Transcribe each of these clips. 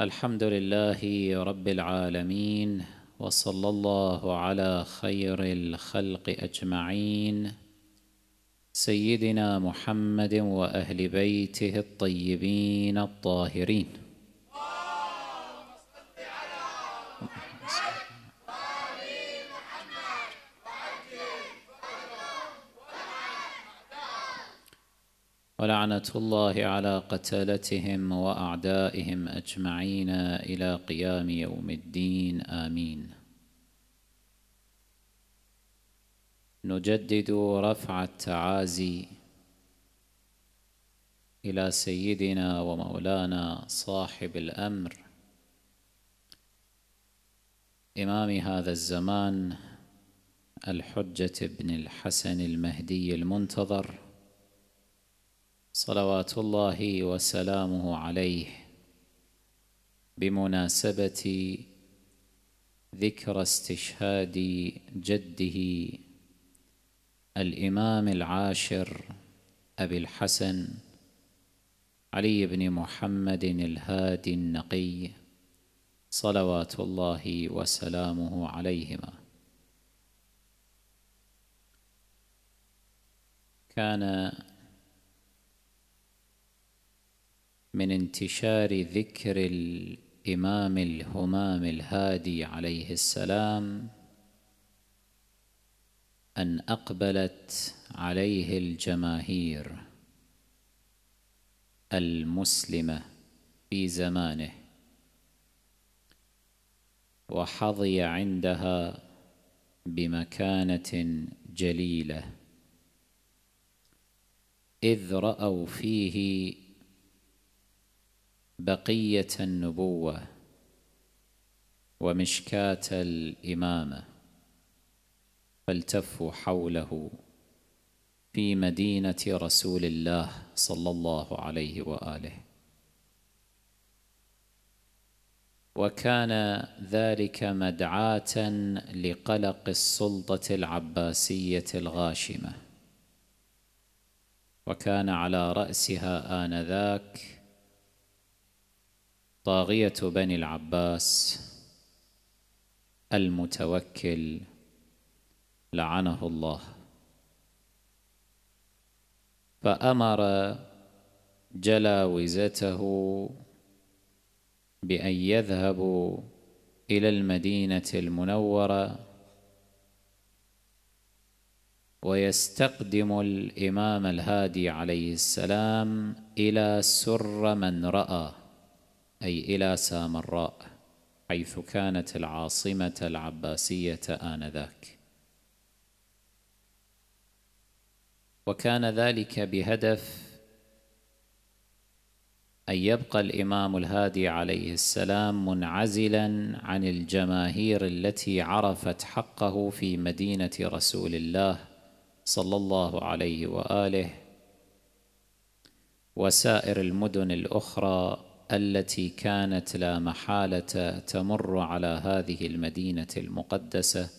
الحمد لله رب العالمين وصلى الله على خير الخلق اجمعين سيدنا محمد واهل بيته الطيبين الطاهرين ولعنة الله على قتلتهم وأعدائهم أجمعين إلى قيام يوم الدين آمين نجدد رفع التعازي إلى سيدنا ومولانا صاحب الأمر إمام هذا الزمان الحجة بن الحسن المهدي المنتظر صلوات الله وسلامه عليه بمناسبة ذكرى استشهاد جده الإمام العاشر أبي الحسن علي بن محمد الهادي النقي صلوات الله وسلامه عليهما كان من انتشار ذكر الإمام الهمام الهادي عليه السلام أن أقبلت عليه الجماهير المسلمة في زمانه وحظي عندها بمكانة جليلة إذ رأوا فيه بقية النبوة ومشكاة الإمامة فالتفوا حوله في مدينة رسول الله صلى الله عليه وآله وكان ذلك مدعاة لقلق السلطة العباسية الغاشمة وكان على رأسها آنذاك طاغية بني العباس المتوكل لعنه الله فأمر جلاوزته بأن يذهبوا إلى المدينة المنورة ويستقدم الإمام الهادي عليه السلام إلى سر من رأى أي إلى سامراء حيث كانت العاصمة العباسية آنذاك وكان ذلك بهدف أن يبقى الإمام الهادي عليه السلام منعزلا عن الجماهير التي عرفت حقه في مدينة رسول الله صلى الله عليه وآله وسائر المدن الأخرى التي كانت لا محاله تمر على هذه المدينه المقدسه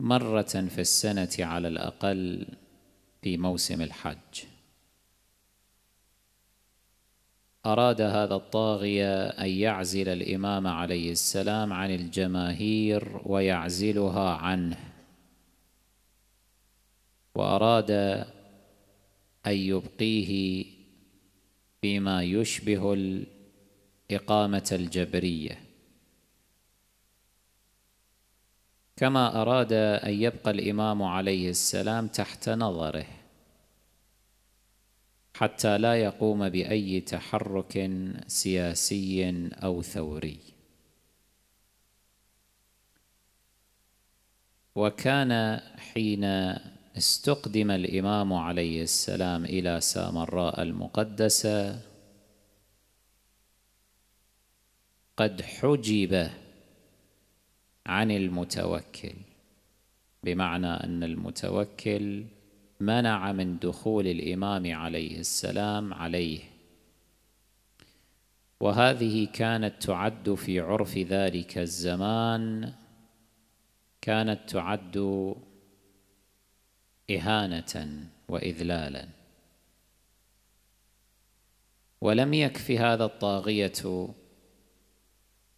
مره في السنه على الاقل في موسم الحج أراد هذا الطاغية أن يعزل الإمام عليه السلام عن الجماهير ويعزلها عنه وأراد أن يبقيه فيما يشبه الإقامة الجبرية كما أراد أن يبقى الإمام عليه السلام تحت نظره حتى لا يقوم بأي تحرك سياسي أو ثوري وكان حين استقدم الإمام عليه السلام إلى سامراء المقدسة قد حجب عن المتوكل بمعنى أن المتوكل منع من دخول الإمام عليه السلام عليه وهذه كانت تعد في عرف ذلك الزمان كانت تعد إهانة وإذلالا ولم يكف هذا الطاغية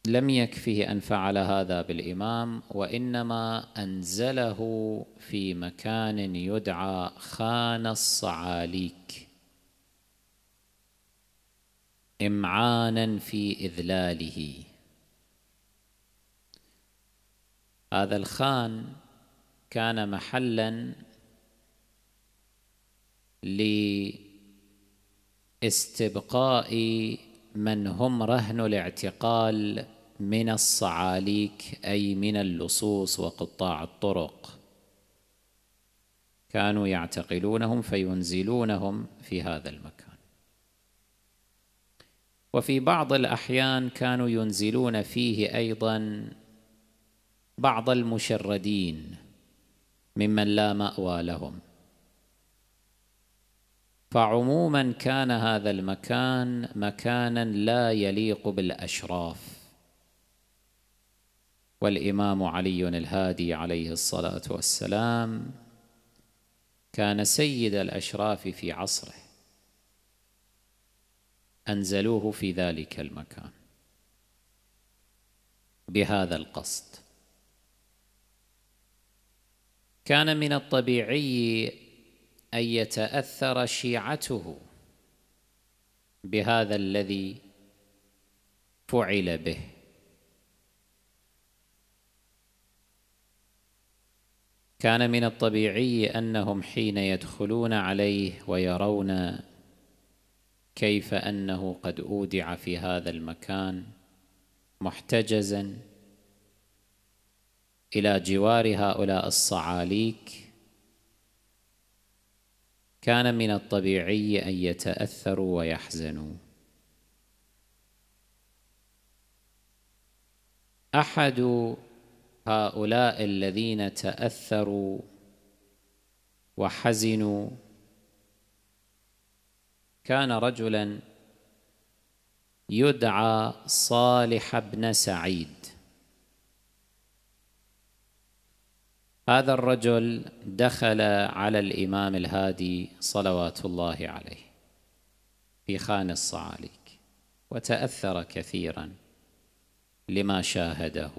لم يكفه أن فعل هذا بالإمام وإنما أنزله في مكان يدعى خان الصعاليك إمعانا في إذلاله هذا الخان كان محلا لاستبقاء من هم رهن الاعتقال من الصعاليك أي من اللصوص وقطاع الطرق كانوا يعتقلونهم فينزلونهم في هذا المكان وفي بعض الأحيان كانوا ينزلون فيه أيضا بعض المشردين ممن لا مأوى لهم فعموما كان هذا المكان مكانا لا يليق بالاشراف والامام علي الهادي عليه الصلاه والسلام كان سيد الاشراف في عصره انزلوه في ذلك المكان بهذا القصد كان من الطبيعي أن يتأثر شيعته بهذا الذي فعل به كان من الطبيعي أنهم حين يدخلون عليه ويرون كيف أنه قد أودع في هذا المكان محتجزاً إلى جوار هؤلاء الصعاليك كان من الطبيعي أن يتأثروا ويحزنوا أحد هؤلاء الذين تأثروا وحزنوا كان رجلا يدعى صالح بن سعيد هذا الرجل دخل على الإمام الهادي صلوات الله عليه في خان الصعاليك وتأثر كثيرا لما شاهده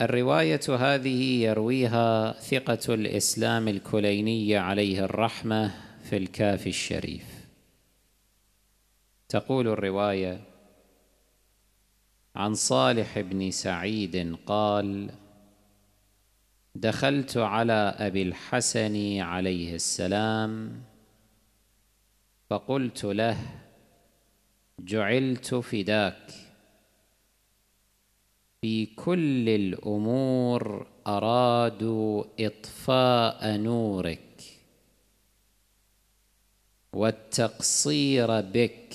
الرواية هذه يرويها ثقة الإسلام الكليني عليه الرحمة في الكافي الشريف تقول الرواية عن صالح بن سعيد قال دخلت على ابي الحسن عليه السلام فقلت له جعلت فداك في كل الامور ارادوا اطفاء نورك والتقصير بك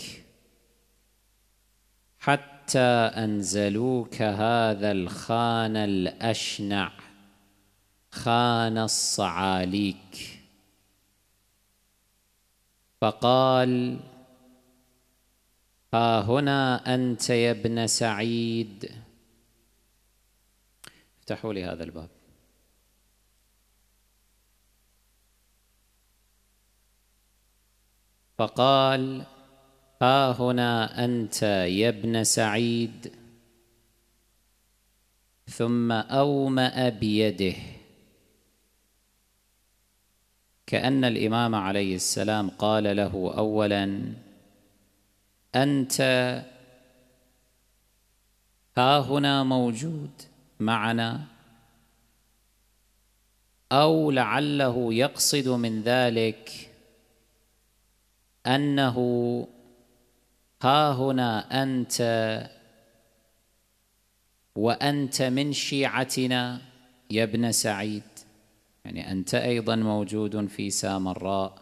حتى حتى أنزلوك هذا الخان الأشنع خان الصعاليك فقال ها هنا أنت يا ابن سعيد افتحوا لي هذا الباب فقال ها هنا أنت يا ابن سعيد ثم أومأ بيده كأن الإمام عليه السلام قال له أولا أنت ها هنا موجود معنا أو لعله يقصد من ذلك أنه ها هنا أنت وأنت من شيعتنا يا ابن سعيد يعني أنت أيضا موجود في سامراء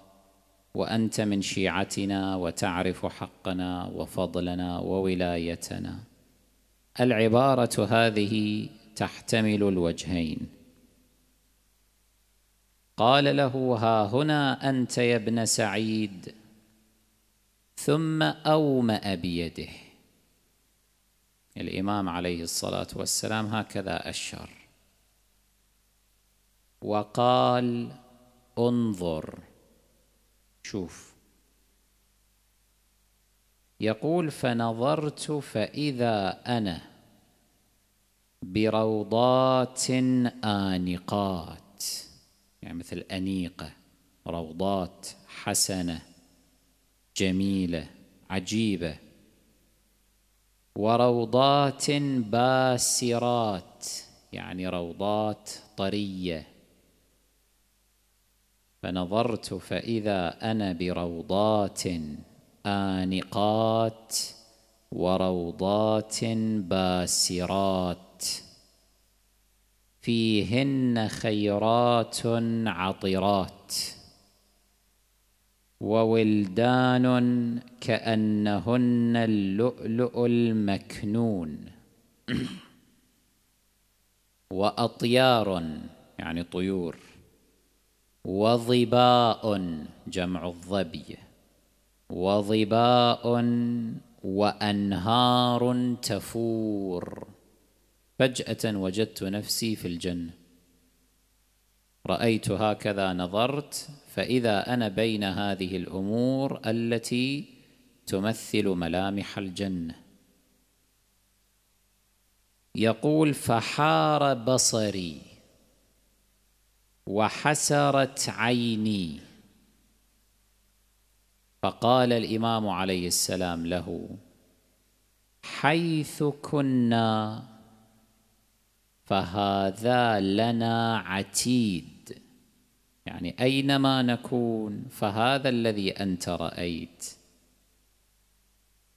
وأنت من شيعتنا وتعرف حقنا وفضلنا وولايتنا العبارة هذه تحتمل الوجهين قال له ها هنا أنت يا ابن سعيد ثم أومأ بيده الإمام عليه الصلاة والسلام هكذا أشر وقال انظر شوف يقول فنظرت فإذا أنا بروضات آنقات يعني مثل أنيقة روضات حسنة جميله عجيبه وروضات باسرات يعني روضات طريه فنظرت فاذا انا بروضات انقات وروضات باسرات فيهن خيرات عطرات وولدان كأنهن اللؤلؤ المكنون وأطيار يعني طيور وظباء جمع الظبي وظباء وأنهار تفور فجأة وجدت نفسي في الجنة رأيت هكذا نظرت فإذا أنا بين هذه الأمور التي تمثل ملامح الجنة يقول فحار بصري وحسرت عيني فقال الإمام عليه السلام له حيث كنا فهذا لنا عتيد يعني أينما نكون فهذا الذي أنت رأيت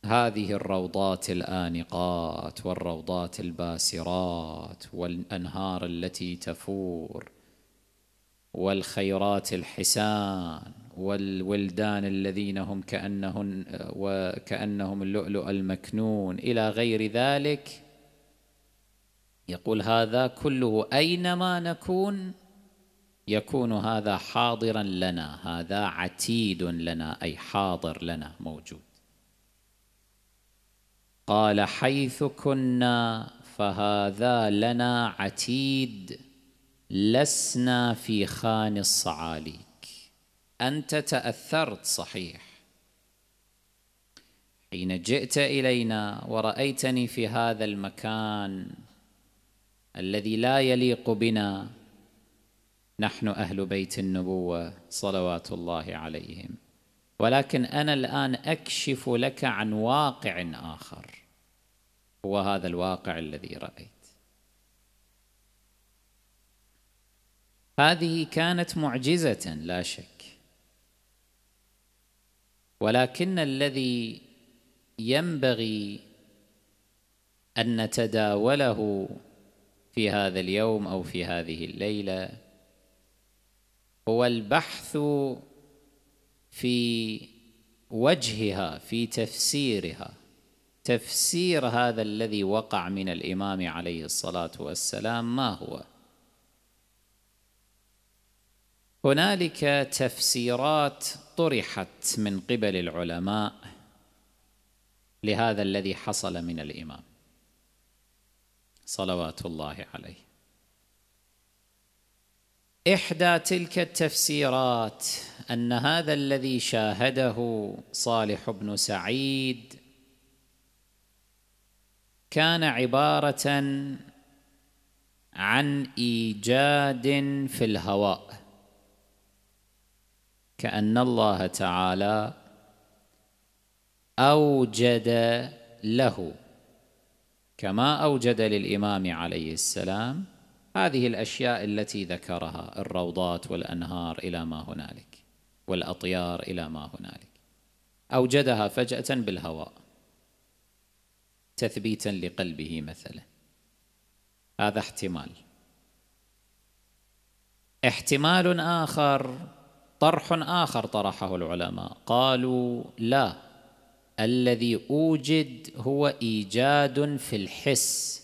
هذه الروضات الآنقات والروضات الباسرات والأنهار التي تفور والخيرات الحسان والولدان الذين هم كأنهم وكأنهم اللؤلؤ المكنون إلى غير ذلك يقول هذا كله أينما نكون يكون هذا حاضرا لنا هذا عتيد لنا أي حاضر لنا موجود قال حيث كنا فهذا لنا عتيد لسنا في خان الصعاليك أنت تأثرت صحيح حين جئت إلينا ورأيتني في هذا المكان الذي لا يليق بنا نحن أهل بيت النبوة صلوات الله عليهم ولكن أنا الآن أكشف لك عن واقع آخر هو هذا الواقع الذي رأيت هذه كانت معجزة لا شك ولكن الذي ينبغي أن نتداوله في هذا اليوم أو في هذه الليلة هو البحث في وجهها في تفسيرها تفسير هذا الذي وقع من الإمام عليه الصلاة والسلام ما هو؟ هنالك تفسيرات طرحت من قبل العلماء لهذا الذي حصل من الإمام صلوات الله عليه احدى تلك التفسيرات ان هذا الذي شاهده صالح بن سعيد كان عباره عن ايجاد في الهواء كان الله تعالى اوجد له كما اوجد للامام عليه السلام هذه الأشياء التي ذكرها الروضات والأنهار إلى ما هنالك والأطيار إلى ما هنالك أوجدها فجأة بالهواء تثبيتا لقلبه مثلا هذا احتمال احتمال آخر طرح آخر طرحه العلماء قالوا لا الذي أوجد هو إيجاد في الحس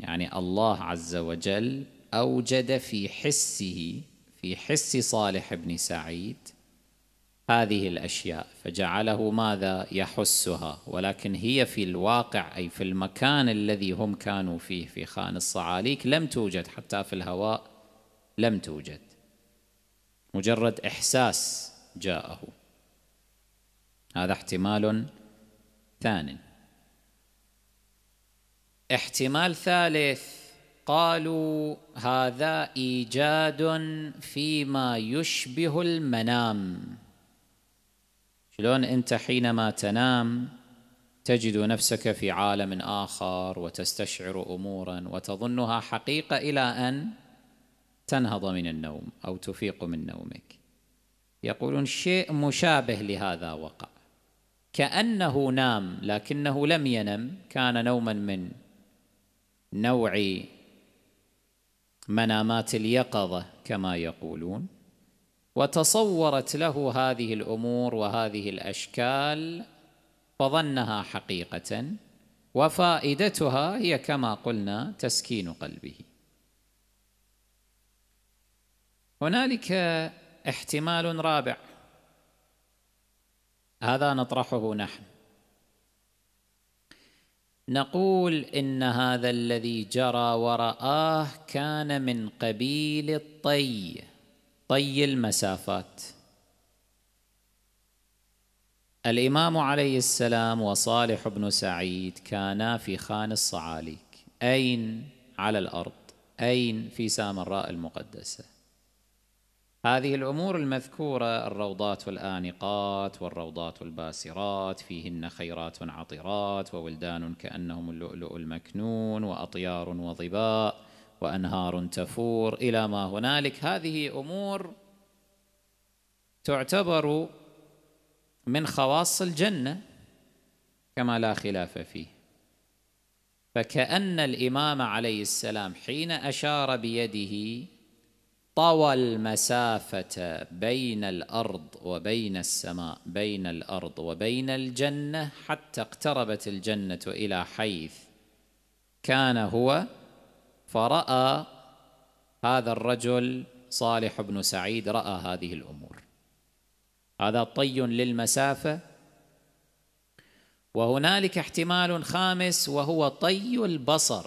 يعني الله عز وجل أوجد في حسه في حس صالح بن سعيد هذه الأشياء فجعله ماذا يحسها ولكن هي في الواقع أي في المكان الذي هم كانوا فيه في خان الصعاليك لم توجد حتى في الهواء لم توجد مجرد إحساس جاءه هذا احتمال ثانٍ احتمال ثالث قالوا هذا ايجاد فيما يشبه المنام شلون انت حينما تنام تجد نفسك في عالم اخر وتستشعر امورا وتظنها حقيقه الى ان تنهض من النوم او تفيق من نومك يقولون شيء مشابه لهذا وقع كانه نام لكنه لم ينم كان نوما من نوع منامات اليقظه كما يقولون وتصورت له هذه الامور وهذه الاشكال فظنها حقيقه وفائدتها هي كما قلنا تسكين قلبه هنالك احتمال رابع هذا نطرحه نحن نقول إن هذا الذي جرى ورآه كان من قبيل الطي طي المسافات الإمام عليه السلام وصالح بن سعيد كانا في خان الصعاليك أين على الأرض أين في سامراء المقدسة هذه الأمور المذكورة الروضات والآنقات والروضات والباسرات فيهن خيرات عطرات وولدان كأنهم اللؤلؤ المكنون وأطيار وظباء وأنهار تفور إلى ما هنالك هذه أمور تعتبر من خواص الجنة كما لا خلاف فيه فكأن الإمام عليه السلام حين أشار بيده طوى المسافة بين الأرض وبين السماء بين الأرض وبين الجنة حتى اقتربت الجنة إلى حيث كان هو فرأى هذا الرجل صالح بن سعيد رأى هذه الأمور هذا طي للمسافة وهنالك احتمال خامس وهو طي البصر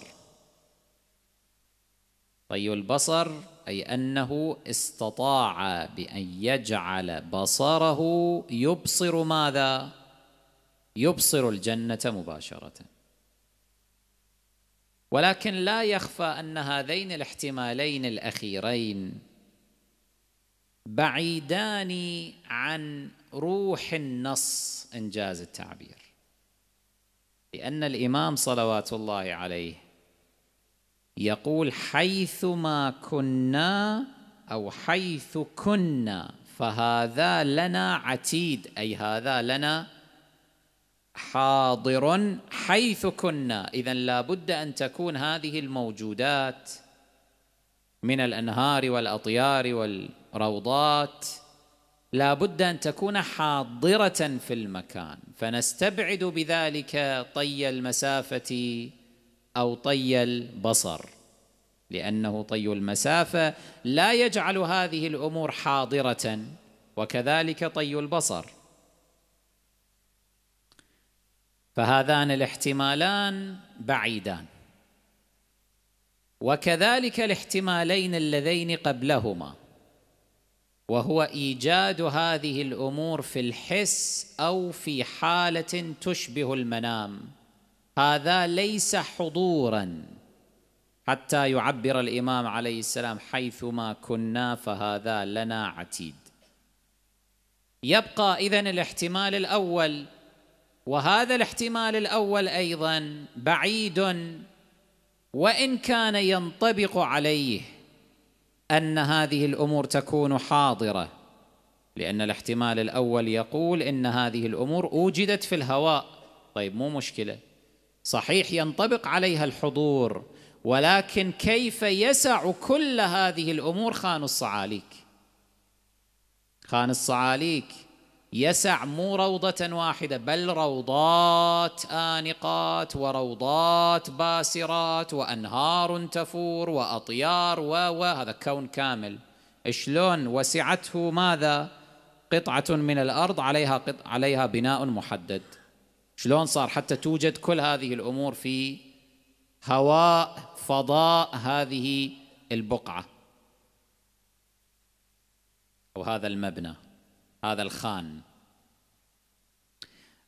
طي البصر أي أنه استطاع بأن يجعل بصره يبصر ماذا؟ يبصر الجنة مباشرة ولكن لا يخفى أن هذين الاحتمالين الأخيرين بعيدان عن روح النص إنجاز التعبير لأن الإمام صلوات الله عليه يقول حيثما كنا أو حيث كنا فهذا لنا عتيد أي هذا لنا حاضر حيث كنا إذا لابد أن تكون هذه الموجودات من الأنهار والأطيار والروضات لابد أن تكون حاضرة في المكان فنستبعد بذلك طي المسافة أو طي البصر لأنه طي المسافة لا يجعل هذه الأمور حاضرة وكذلك طي البصر فهذان الاحتمالان بعيدان وكذلك الاحتمالين اللذين قبلهما وهو ايجاد هذه الامور في الحس او في حاله تشبه المنام هذا ليس حضورا حتى يعبر الإمام عليه السلام حيثما كنا فهذا لنا عتيد يبقى إذن الاحتمال الأول وهذا الاحتمال الأول أيضا بعيد وإن كان ينطبق عليه أن هذه الأمور تكون حاضرة لأن الاحتمال الأول يقول إن هذه الأمور أوجدت في الهواء طيب مو مشكلة صحيح ينطبق عليها الحضور ولكن كيف يسع كل هذه الامور خان الصعاليك خان الصعاليك يسع مو روضة واحدة بل روضات آنقات وروضات باسرات وأنهار تفور وأطيار و وهذا كون كامل إشلون وسعته ماذا قطعة من الأرض عليها قط... عليها بناء محدد شلون صار حتى توجد كل هذه الأمور في هواء فضاء هذه البقعة أو هذا المبنى هذا الخان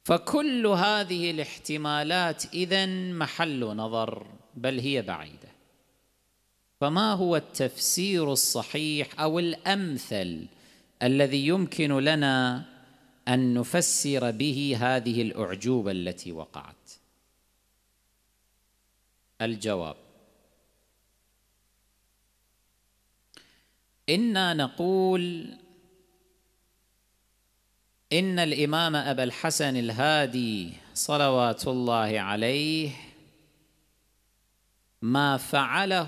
فكل هذه الاحتمالات إذا محل نظر بل هي بعيدة فما هو التفسير الصحيح أو الأمثل الذي يمكن لنا أن نفسر به هذه الأعجوبة التي وقعت الجواب إنا نقول إن الإمام أبا الحسن الهادي صلوات الله عليه ما فعله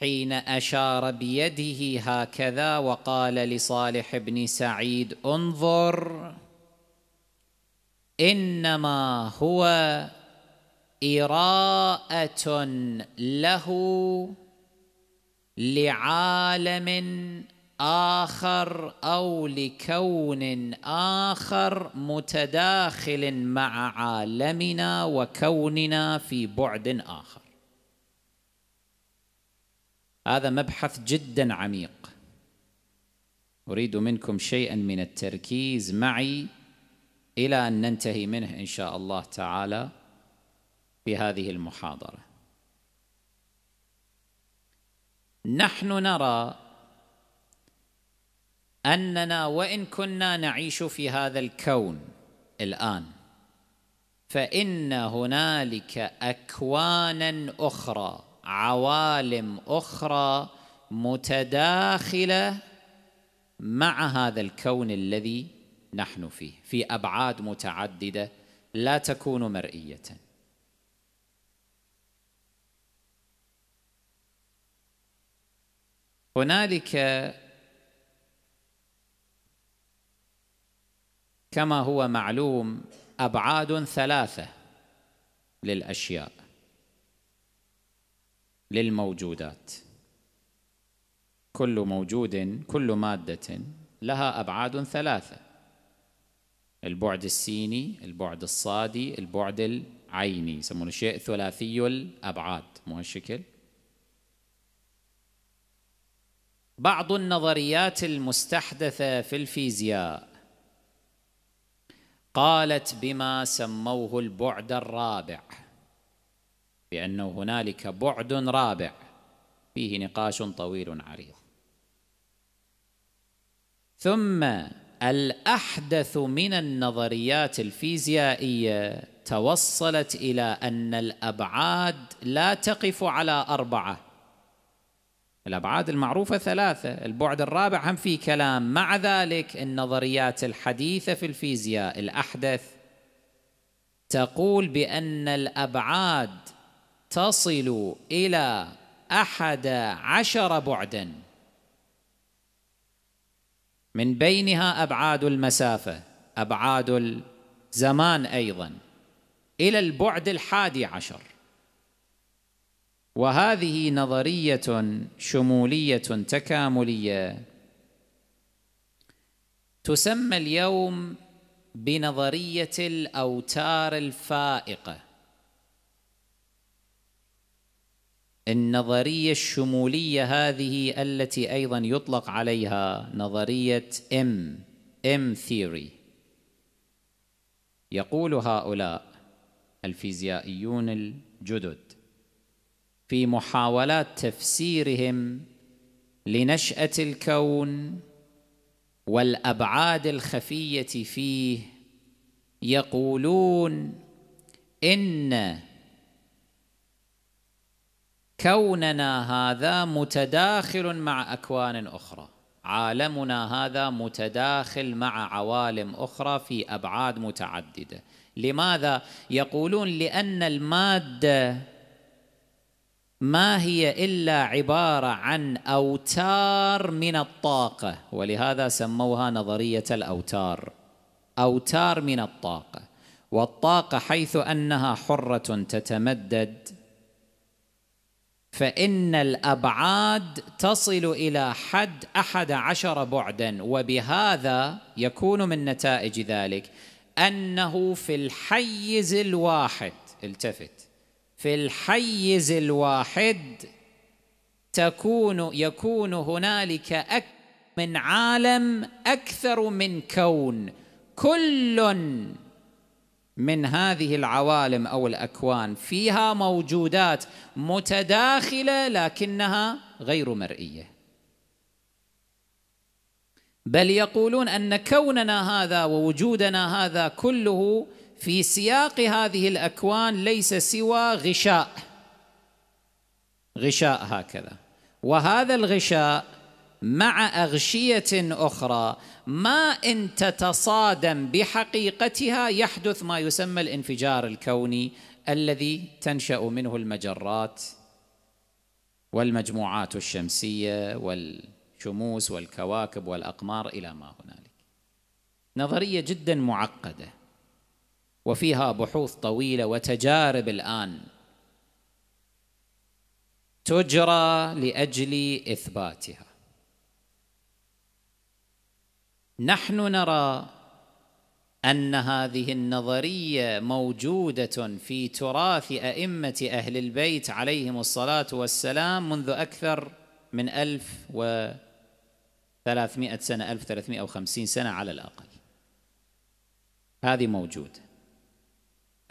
حين أشار بيده هكذا وقال لصالح بن سعيد انظر إنما هو إراءة له لعالم آخر أو لكون آخر متداخل مع عالمنا وكوننا في بعد آخر هذا مبحث جدا عميق أريد منكم شيئا من التركيز معي إلى أن ننتهي منه إن شاء الله تعالى في هذه المحاضرة نحن نرى أننا وإن كنا نعيش في هذا الكون الآن فإن هنالك أكوانا أخرى عوالم اخرى متداخله مع هذا الكون الذي نحن فيه في ابعاد متعدده لا تكون مرئيه هنالك كما هو معلوم ابعاد ثلاثه للاشياء للموجودات كل موجود كل مادة لها أبعاد ثلاثة البعد السيني البعد الصادي البعد العيني يسمونه شيء ثلاثي الأبعاد مو هالشكل بعض النظريات المستحدثة في الفيزياء قالت بما سموه البعد الرابع بأنه هنالك بعد رابع فيه نقاش طويل عريض ثم الأحدث من النظريات الفيزيائية توصلت إلى أن الأبعاد لا تقف على أربعة الأبعاد المعروفة ثلاثة البعد الرابع هم في كلام مع ذلك النظريات الحديثة في الفيزياء الأحدث تقول بأن الأبعاد تصل إلى أحد عشر بعدا من بينها أبعاد المسافة أبعاد الزمان أيضا إلى البعد الحادي عشر وهذه نظرية شمولية تكاملية تسمى اليوم بنظرية الأوتار الفائقة النظرية الشمولية هذه التي أيضا يطلق عليها نظرية M M theory يقول هؤلاء الفيزيائيون الجدد في محاولات تفسيرهم لنشأة الكون والأبعاد الخفية فيه يقولون إن كوننا هذا متداخل مع اكوان اخرى عالمنا هذا متداخل مع عوالم اخرى في ابعاد متعدده لماذا يقولون لان الماده ما هي الا عباره عن اوتار من الطاقه ولهذا سموها نظريه الاوتار اوتار من الطاقه والطاقه حيث انها حره تتمدد فإن الأبعاد تصل إلى حد أحد عشر بعدا وبهذا يكون من نتائج ذلك أنه في الحيز الواحد التفت في الحيز الواحد تكون يكون هنالك أك من عالم أكثر من كون كل من هذه العوالم او الاكوان فيها موجودات متداخله لكنها غير مرئيه بل يقولون ان كوننا هذا ووجودنا هذا كله في سياق هذه الاكوان ليس سوى غشاء غشاء هكذا وهذا الغشاء مع اغشيه اخرى ما إن تتصادم بحقيقتها يحدث ما يسمى الانفجار الكوني الذي تنشأ منه المجرات والمجموعات الشمسية والشموس والكواكب والأقمار إلى ما هنالك نظرية جدا معقدة وفيها بحوث طويلة وتجارب الآن تجرى لأجل إثباتها نحن نرى ان هذه النظريه موجوده في تراث ائمه اهل البيت عليهم الصلاه والسلام منذ اكثر من 1300 سنه 1350 سنه على الاقل هذه موجوده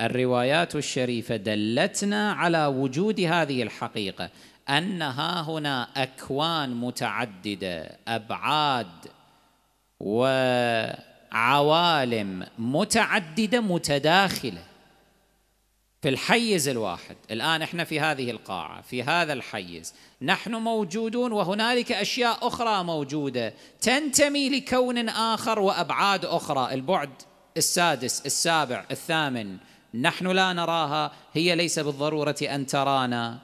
الروايات الشريفه دلتنا على وجود هذه الحقيقه ان ها هنا اكوان متعدده ابعاد وعوالم متعدده متداخله في الحيز الواحد الان احنا في هذه القاعه في هذا الحيز نحن موجودون وهنالك اشياء اخرى موجوده تنتمي لكون اخر وابعاد اخرى البعد السادس السابع الثامن نحن لا نراها هي ليس بالضروره ان ترانا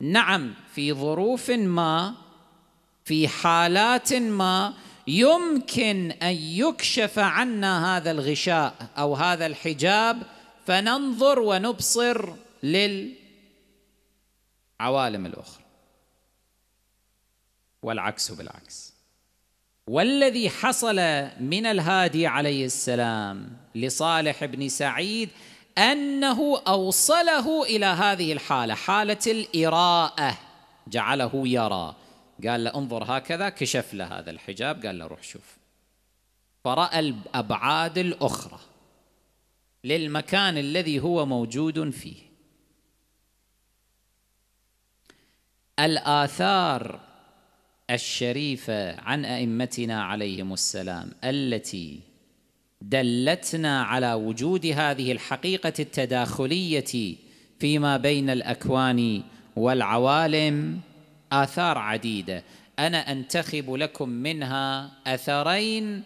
نعم في ظروف ما في حالات ما يمكن ان يكشف عنا هذا الغشاء او هذا الحجاب فننظر ونبصر للعوالم الاخرى والعكس بالعكس والذي حصل من الهادي عليه السلام لصالح بن سعيد انه اوصله الى هذه الحاله حاله الاراءه جعله يرى قال له انظر هكذا كشف له هذا الحجاب قال له روح شوف فرأى الأبعاد الأخرى للمكان الذي هو موجود فيه الآثار الشريفة عن أئمتنا عليهم السلام التي دلتنا على وجود هذه الحقيقة التداخلية فيما بين الأكوان والعوالم آثار عديدة أنا أنتخب لكم منها أثرين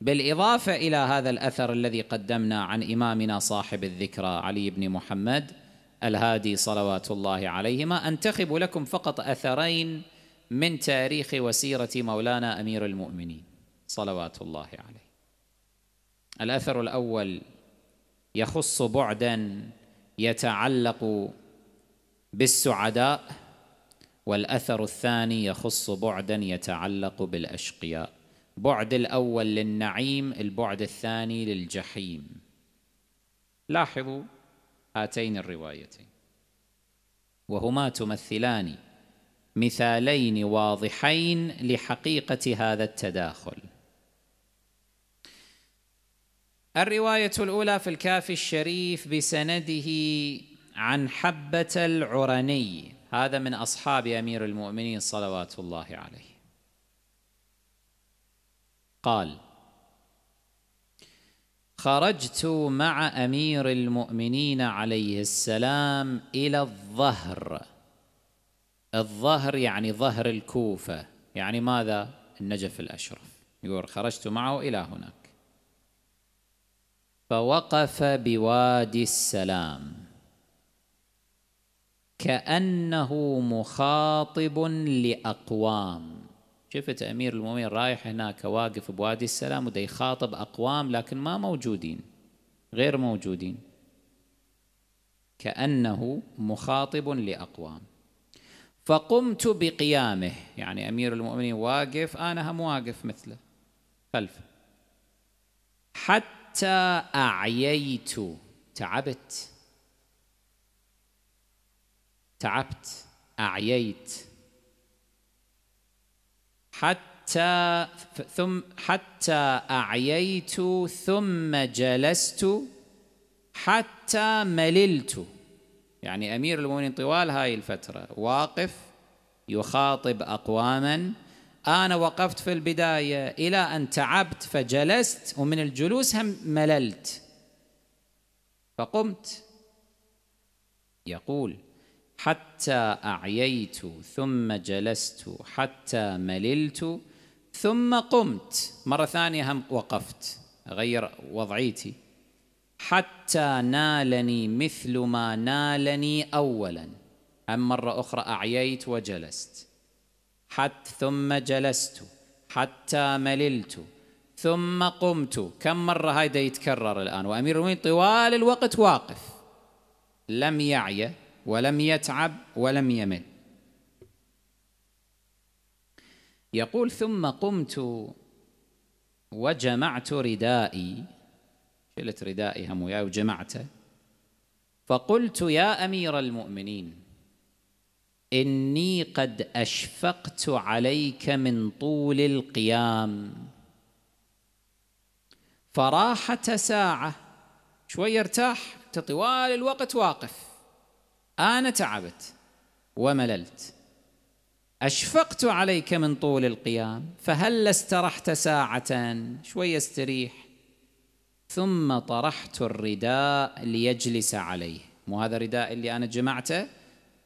بالإضافة إلى هذا الأثر الذي قدمنا عن إمامنا صاحب الذكرى علي بن محمد الهادي صلوات الله عليهما أنتخب لكم فقط أثرين من تاريخ وسيرة مولانا أمير المؤمنين صلوات الله عليه الأثر الأول يخص بعدا يتعلق بالسعداء والاثر الثاني يخص بعدا يتعلق بالاشقياء بعد الاول للنعيم البعد الثاني للجحيم لاحظوا هاتين الروايتين وهما تمثلان مثالين واضحين لحقيقه هذا التداخل الروايه الاولى في الكافي الشريف بسنده عن حبه العرني هذا من أصحاب أمير المؤمنين صلوات الله عليه قال خرجت مع أمير المؤمنين عليه السلام إلى الظهر الظهر يعني ظهر الكوفة يعني ماذا النجف الأشرف يقول خرجت معه إلى هناك فوقف بوادي السلام كأنه مخاطب لأقوام شفت أمير المؤمنين رايح هناك واقف بوادي السلام وده يخاطب أقوام لكن ما موجودين غير موجودين كأنه مخاطب لأقوام فقمت بقيامه يعني أمير المؤمنين واقف أنا هم واقف مثله خلفه حتى أعييت تعبت تعبت أعييت حتى ثم حتى أعييت ثم جلست حتى مللت يعني أمير المؤمنين طوال هاي الفترة واقف يخاطب أقواما أنا وقفت في البداية إلى أن تعبت فجلست ومن الجلوس هم مللت فقمت يقول حتى أعييت ثم جلست حتى مللت ثم قمت مرة ثانية هم وقفت أغير وضعيتي حتى نالني مثل ما نالني أولا أم مرة أخرى أعييت وجلست حتى ثم جلست حتى مللت ثم قمت كم مرة هذا يتكرر الآن وأمير المؤمنين طوال الوقت واقف لم يعي ولم يتعب ولم يمل يقول ثم قمت وجمعت ردائي شلت ردائي هم وياي وجمعته فقلت يا امير المؤمنين اني قد اشفقت عليك من طول القيام فراحه ساعه شوي ارتاح انت طوال الوقت واقف انا تعبت ومللت اشفقت عليك من طول القيام فهل استرحت ساعه شويه استريح ثم طرحت الرداء ليجلس عليه مو هذا الرداء اللي انا جمعته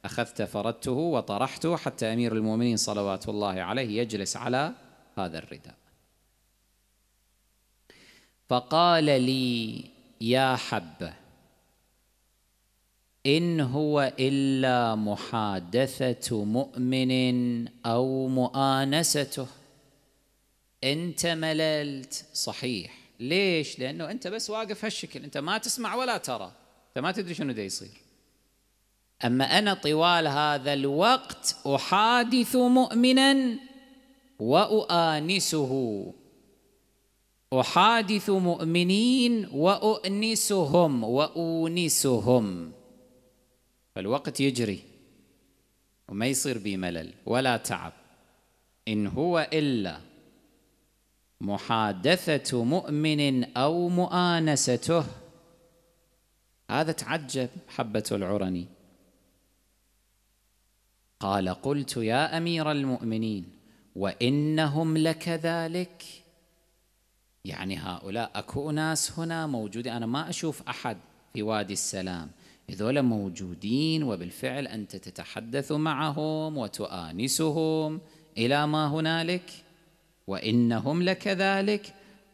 اخذته فردته وطرحته حتى امير المؤمنين صلوات الله عليه يجلس على هذا الرداء فقال لي يا حبه إن هو إلا محادثة مؤمن أو مؤانسته أنت مللت صحيح ليش؟ لأنه أنت بس واقف هالشكل أنت ما تسمع ولا ترى أنت ما تدري شنو دا يصير أما أنا طوال هذا الوقت أحادث مؤمنا وأؤانسه أحادث مؤمنين وأؤنسهم وأونسهم فالوقت يجري وما يصير به ملل ولا تعب إن هو إلا محادثة مؤمن أو مؤانسته هذا تعجب حبة العرني قال قلت يا أمير المؤمنين وإنهم لكذلك يعني هؤلاء أكو أناس هنا موجودة أنا ما أشوف أحد في وادي السلام هذول موجودين وبالفعل أنت تتحدث معهم وتؤانسهم إلى ما هنالك وإنهم لكذلك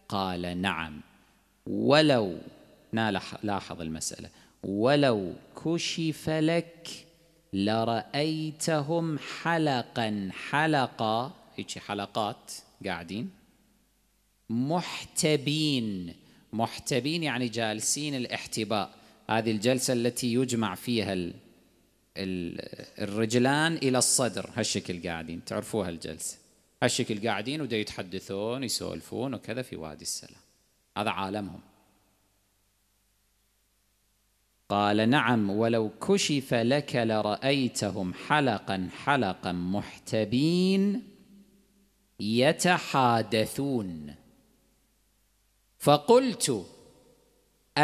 قال نعم ولو لاحظ المسألة ولو كشف لك لرأيتهم حلقا حلقا هيك حلقات قاعدين محتبين محتبين يعني جالسين الاحتباء هذه الجلسة التي يجمع فيها ال ال الرجلان إلى الصدر هالشكل قاعدين تعرفوها الجلسة هالشكل قاعدين ودا يتحدثون يسولفون وكذا في وادي السلام هذا عالمهم قال نعم ولو كشف لك لرأيتهم حلقا حلقا محتبين يتحادثون فقلت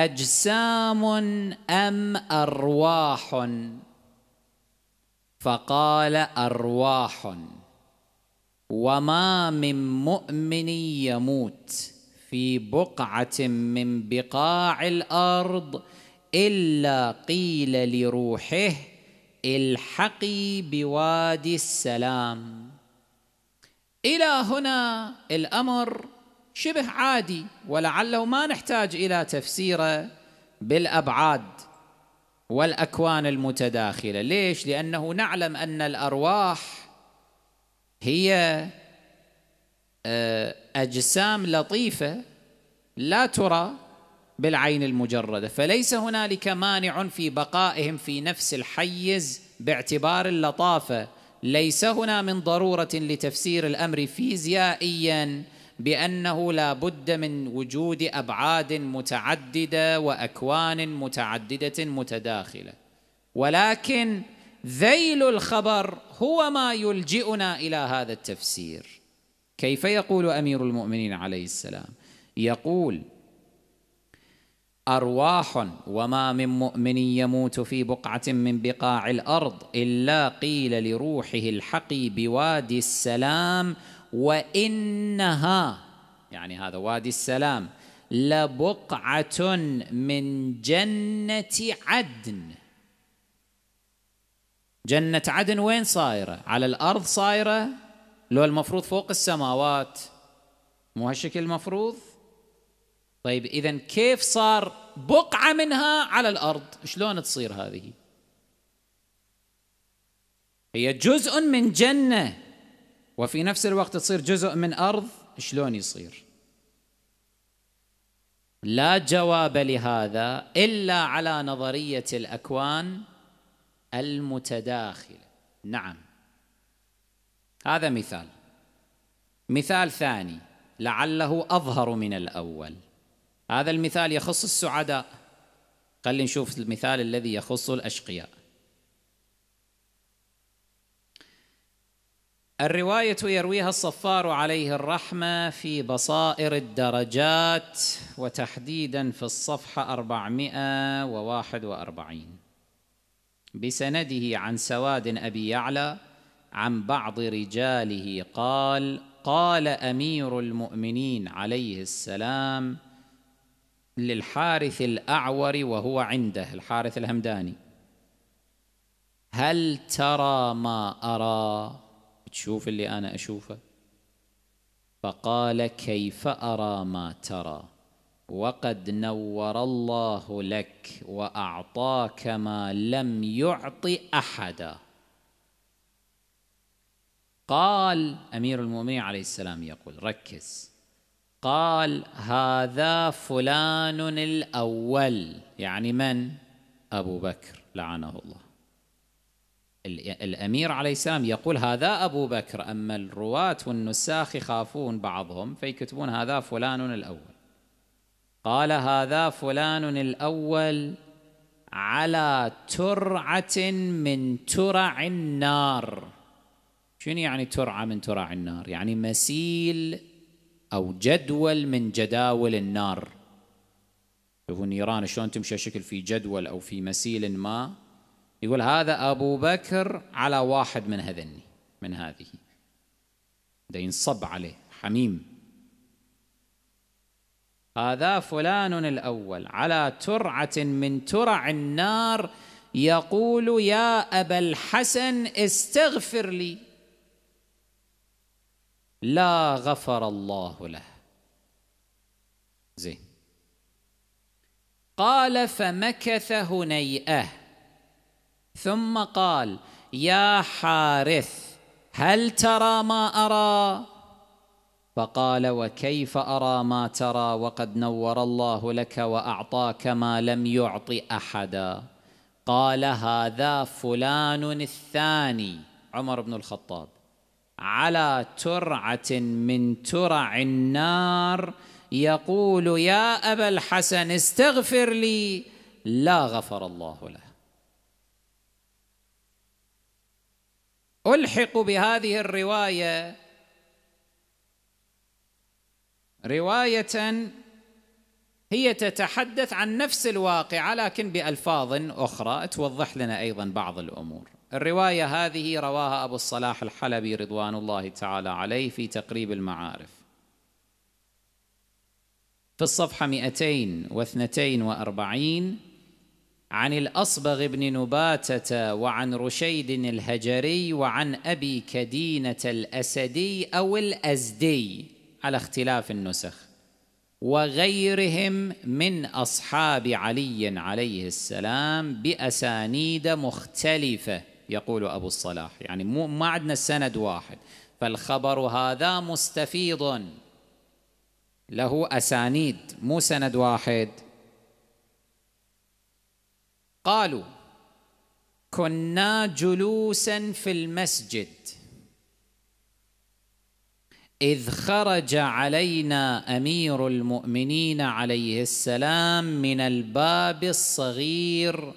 اجسام ام ارواح فقال ارواح وما من مؤمن يموت في بقعه من بقاع الارض الا قيل لروحه الحقي بوادي السلام الى هنا الامر شبه عادي ولعله ما نحتاج إلى تفسيره بالأبعاد والأكوان المتداخلة ليش؟ لأنه نعلم أن الأرواح هي آه، أجسام لطيفة لا ترى بالعين المجردة فليس هنالك مانع في بقائهم في نفس الحيز باعتبار اللطافة ليس هنا من ضرورة لتفسير الأمر فيزيائياً بانه لا بد من وجود ابعاد متعدده واكوان متعدده متداخله ولكن ذيل الخبر هو ما يلجئنا الى هذا التفسير كيف يقول امير المؤمنين عليه السلام يقول ارواح وما من مؤمن يموت في بقعه من بقاع الارض الا قيل لروحه الحقي بوادي السلام وإنها يعني هذا وادي السلام لبقعة من جنة عدن جنة عدن وين صايرة على الأرض صايرة لو المفروض فوق السماوات مو هالشكل المفروض طيب إذا كيف صار بقعة منها على الأرض شلون تصير هذه هي جزء من جنة وفي نفس الوقت تصير جزء من أرض شلون يصير لا جواب لهذا إلا على نظرية الأكوان المتداخلة نعم هذا مثال مثال ثاني لعله أظهر من الأول هذا المثال يخص السعداء خلينا نشوف المثال الذي يخص الأشقياء الرواية يرويها الصفار عليه الرحمة في بصائر الدرجات وتحديدا في الصفحة 441 بسنده عن سواد أبي يعلى عن بعض رجاله قال قال أمير المؤمنين عليه السلام للحارث الأعور وهو عنده الحارث الهمداني هل ترى ما أرى تشوف اللي أنا أشوفه فقال كيف أرى ما ترى وقد نور الله لك وأعطاك ما لم يعط أحدا قال أمير المؤمنين عليه السلام يقول ركز قال هذا فلان الأول يعني من؟ أبو بكر لعنه الله الأمير عليه السلام يقول هذا أبو بكر أما الرواة والنساخ يخافون بعضهم فيكتبون هذا فلان الأول قال هذا فلان الأول على ترعة من ترع النار شنو يعني ترعة من ترع النار يعني مسيل أو جدول من جداول النار شوفوا النيران شلون تمشي شكل في جدول أو في مسيل ما يقول هذا أبو بكر على واحد من هذني من هذه ده ينصب عليه حميم هذا فلان الأول على ترعة من ترع النار يقول يا أبا الحسن استغفر لي لا غفر الله له زين قال فمكث هنيئه ثم قال يا حارث هل ترى ما أرى فقال وكيف أرى ما ترى وقد نور الله لك وأعطاك ما لم يعط أحدا قال هذا فلان الثاني عمر بن الخطاب على ترعة من ترع النار يقول يا أبا الحسن استغفر لي لا غفر الله له ألحق بهذه الرواية رواية هي تتحدث عن نفس الواقعة لكن بألفاظ أخرى توضح لنا أيضا بعض الأمور الرواية هذه رواها أبو الصلاح الحلبي رضوان الله تعالى عليه في تقريب المعارف في الصفحة 242 عن الأصبغ بن نباتة وعن رشيد الهجري وعن أبي كدينة الأسدي أو الأزدي على اختلاف النسخ وغيرهم من أصحاب علي عليه السلام بأسانيد مختلفة يقول أبو الصلاح يعني مو ما عندنا السند واحد فالخبر هذا مستفيض له أسانيد مو سند واحد قالوا كنا جلوسا في المسجد إذ خرج علينا أمير المؤمنين عليه السلام من الباب الصغير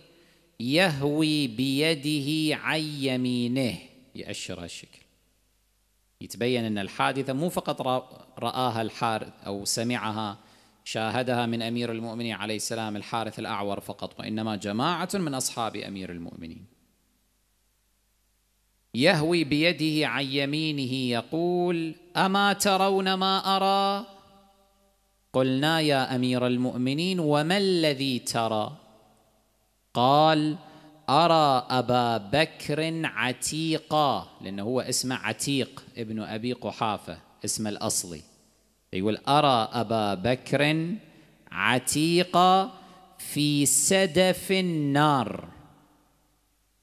يهوي بيده عن يمينه يأشر الشكل يتبين أن الحادثة مو فقط رآها الحارث أو سمعها شاهدها من امير المؤمنين عليه السلام الحارث الاعور فقط وانما جماعه من اصحاب امير المؤمنين يهوي بيده عن يمينه يقول اما ترون ما ارى قلنا يا امير المؤمنين وما الذي ترى قال أرى أبا بكر عتيقا لأنه هو اسمه عتيق ابن أبي قحافة اسم الأصلي يقول أرى أبا بكر عتيقا في سدف النار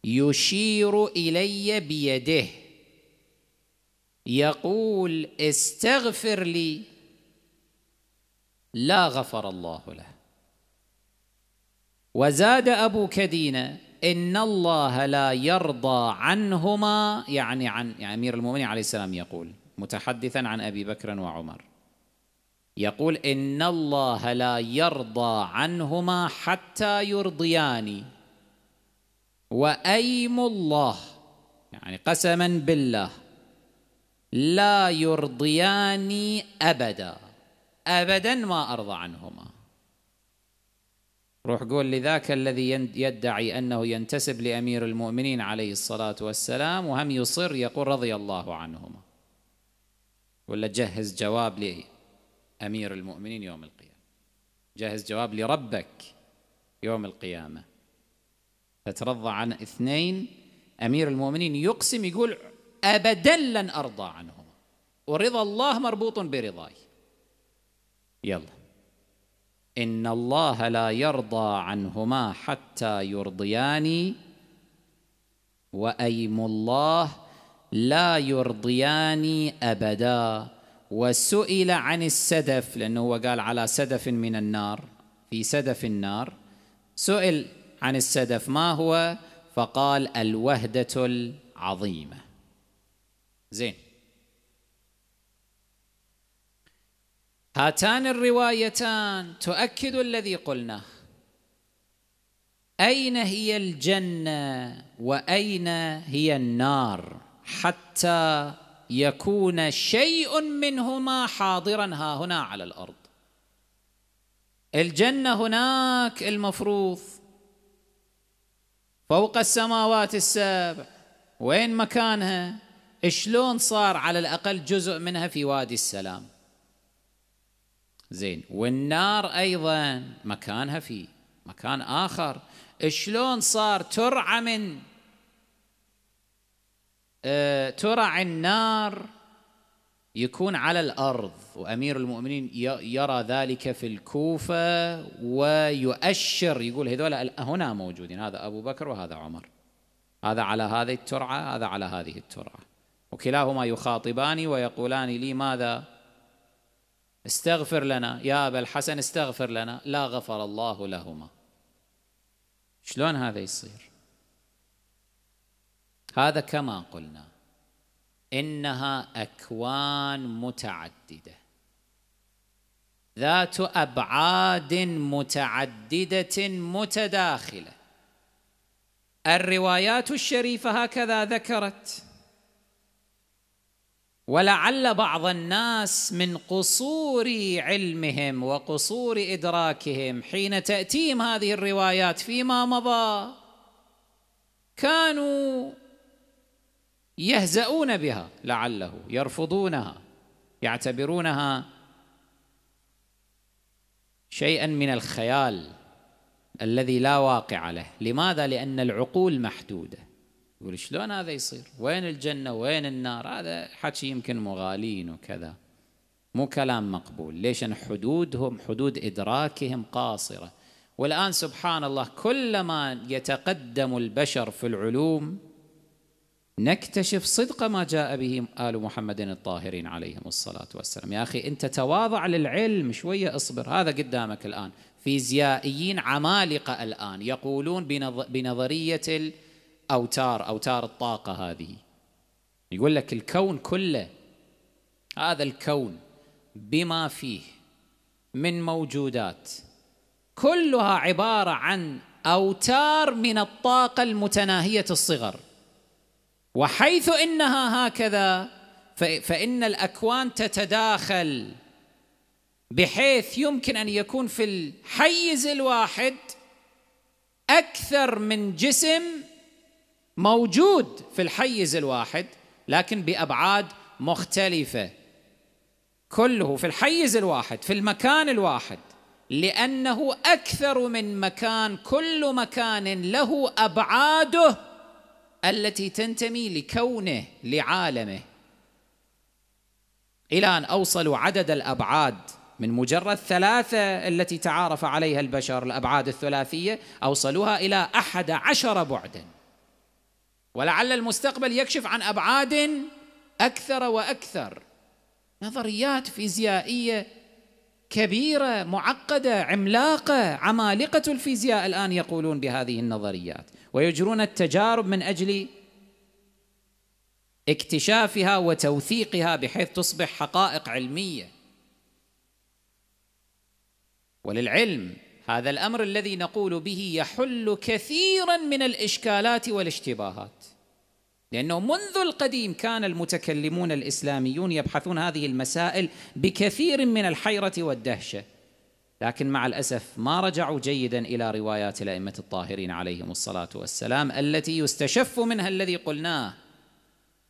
يشير إلي بيده يقول استغفر لي لا غفر الله له وزاد أبو كدينة إن الله لا يرضى عنهما يعني عن يعني أمير المؤمنين عليه السلام يقول متحدثا عن أبي بكر وعمر يقول إن الله لا يرضى عنهما حتى يرضياني وأيم الله يعني قسما بالله لا يرضياني أبدا أبدا ما أرضى عنهما روح قول لذاك الذي يدعي أنه ينتسب لأمير المؤمنين عليه الصلاة والسلام وهم يصر يقول رضي الله عنهما ولا جهز جواب لي امير المؤمنين يوم القيامه جهز جواب لربك يوم القيامه فترضى عن اثنين امير المؤمنين يقسم يقول ابدا لن ارضى عنهما ورضا الله مربوط برضاي يلا ان الله لا يرضى عنهما حتى يرضياني وايم الله لا يرضياني ابدا وسئل عن السدف لأنه هو قال على سدف من النار في سدف النار سئل عن السدف ما هو فقال الوهدة العظيمة زين هاتان الروايتان تؤكد الذي قلناه أين هي الجنة وأين هي النار حتى يكون شيء منهما حاضرا ها هنا على الارض الجنه هناك المفروض فوق السماوات السبع وين مكانها شلون صار على الاقل جزء منها في وادي السلام زين والنار ايضا مكانها في مكان اخر شلون صار ترعى من آه، ترع النار يكون على الارض وامير المؤمنين يرى ذلك في الكوفه ويؤشر يقول هذول هنا موجودين هذا ابو بكر وهذا عمر هذا على هذه الترعه هذا على هذه الترعه وكلاهما يخاطبان ويقولان لي ماذا استغفر لنا يا ابا الحسن استغفر لنا لا غفر الله لهما شلون هذا يصير هذا كما قلنا انها اكوان متعدده ذات ابعاد متعدده متداخله الروايات الشريفه هكذا ذكرت ولعل بعض الناس من قصور علمهم وقصور ادراكهم حين تاتيهم هذه الروايات فيما مضى كانوا يهزؤون بها لعله يرفضونها يعتبرونها شيئا من الخيال الذي لا واقع له لماذا لأن العقول محدودة يقول شلون هذا يصير وين الجنة وين النار هذا حكي يمكن مغالين وكذا مو كلام مقبول ليش أن حدودهم حدود إدراكهم قاصرة والآن سبحان الله كلما يتقدم البشر في العلوم نكتشف صدق ما جاء به آل محمد الطاهرين عليهم الصلاة والسلام يا أخي أنت تواضع للعلم شوية اصبر هذا قدامك الآن فيزيائيين عمالقة الآن يقولون بنظرية الأوتار أوتار الطاقة هذه يقول لك الكون كله هذا الكون بما فيه من موجودات كلها عبارة عن أوتار من الطاقة المتناهية الصغر وحيث انها هكذا فان الاكوان تتداخل بحيث يمكن ان يكون في الحيز الواحد اكثر من جسم موجود في الحيز الواحد لكن بابعاد مختلفه كله في الحيز الواحد في المكان الواحد لانه اكثر من مكان كل مكان له ابعاده التي تنتمي لكونه لعالمه إلى أن أوصلوا عدد الأبعاد من مجرد ثلاثة التي تعارف عليها البشر الأبعاد الثلاثية أوصلوها إلى أحد عشر بعدا ولعل المستقبل يكشف عن أبعاد أكثر وأكثر نظريات فيزيائية كبيره معقده عملاقه عمالقه الفيزياء الان يقولون بهذه النظريات ويجرون التجارب من اجل اكتشافها وتوثيقها بحيث تصبح حقائق علميه وللعلم هذا الامر الذي نقول به يحل كثيرا من الاشكالات والاشتباهات لأنه منذ القديم كان المتكلمون الإسلاميون يبحثون هذه المسائل بكثير من الحيرة والدهشة لكن مع الأسف ما رجعوا جيدا إلى روايات الأئمة الطاهرين عليهم الصلاة والسلام التي يستشف منها الذي قلناه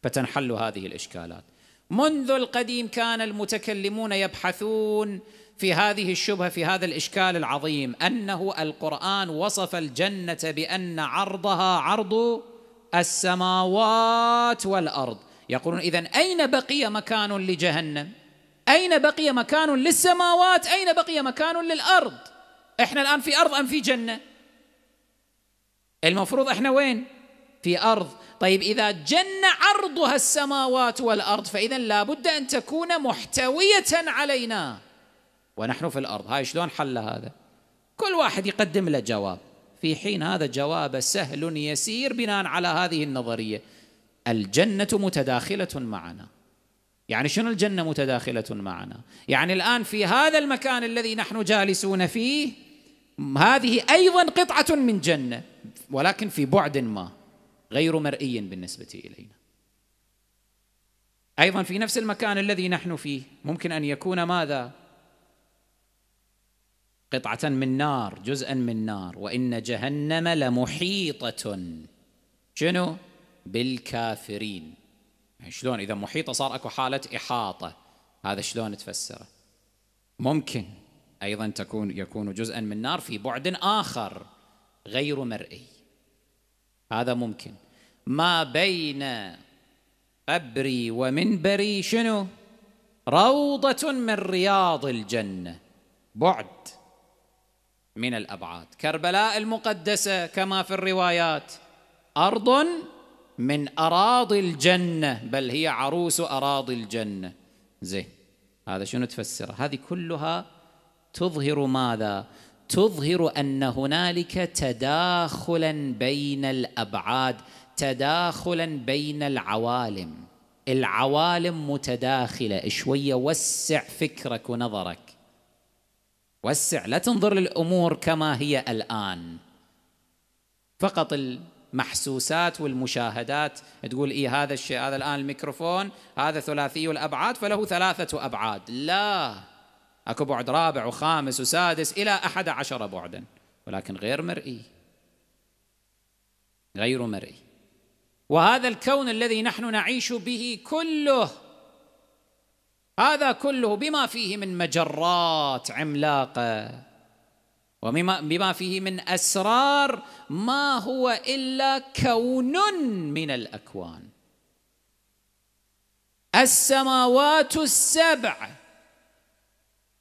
فتنحل هذه الإشكالات منذ القديم كان المتكلمون يبحثون في هذه الشبهه في هذا الاشكال العظيم انه القران وصف الجنه بان عرضها عرض السماوات والارض يقولون اذا اين بقي مكان لجهنم اين بقي مكان للسماوات اين بقي مكان للارض احنا الان في ارض ام في جنه المفروض احنا وين في ارض طيب اذا جن عرضها السماوات والارض فاذا لابد ان تكون محتويه علينا ونحن في الارض هاي شلون حل هذا كل واحد يقدم له جواب في حين هذا جواب سهل يسير بناء على هذه النظرية الجنة متداخلة معنا يعني شنو الجنة متداخلة معنا يعني الآن في هذا المكان الذي نحن جالسون فيه هذه أيضا قطعة من جنة ولكن في بعد ما غير مرئي بالنسبة إلينا أيضا في نفس المكان الذي نحن فيه ممكن أن يكون ماذا قطعة من نار جزءا من نار وإن جهنم لمحيطة شنو؟ بالكافرين يعني شلون إذا محيطة صار أكو حالة إحاطة هذا شلون تفسره ممكن أيضا تكون يكون جزءا من نار في بعد آخر غير مرئي هذا ممكن ما بين قبري ومنبري شنو روضة من رياض الجنة بعد من الابعاد كربلاء المقدسه كما في الروايات ارض من اراضي الجنه بل هي عروس اراضي الجنه زين هذا شنو تفسر هذه كلها تظهر ماذا تظهر ان هنالك تداخلا بين الابعاد تداخلا بين العوالم العوالم متداخله شويه وسع فكرك ونظرك وسع لا تنظر للامور كما هي الان فقط المحسوسات والمشاهدات تقول اي هذا الشيء هذا الان الميكروفون هذا ثلاثي الابعاد فله ثلاثه ابعاد لا اكو بعد رابع وخامس وسادس الى احد عشر بعدا ولكن غير مرئي غير مرئي وهذا الكون الذي نحن نعيش به كله هذا كله بما فيه من مجرات عملاقه وبما فيه من اسرار ما هو الا كون من الاكوان السماوات السبع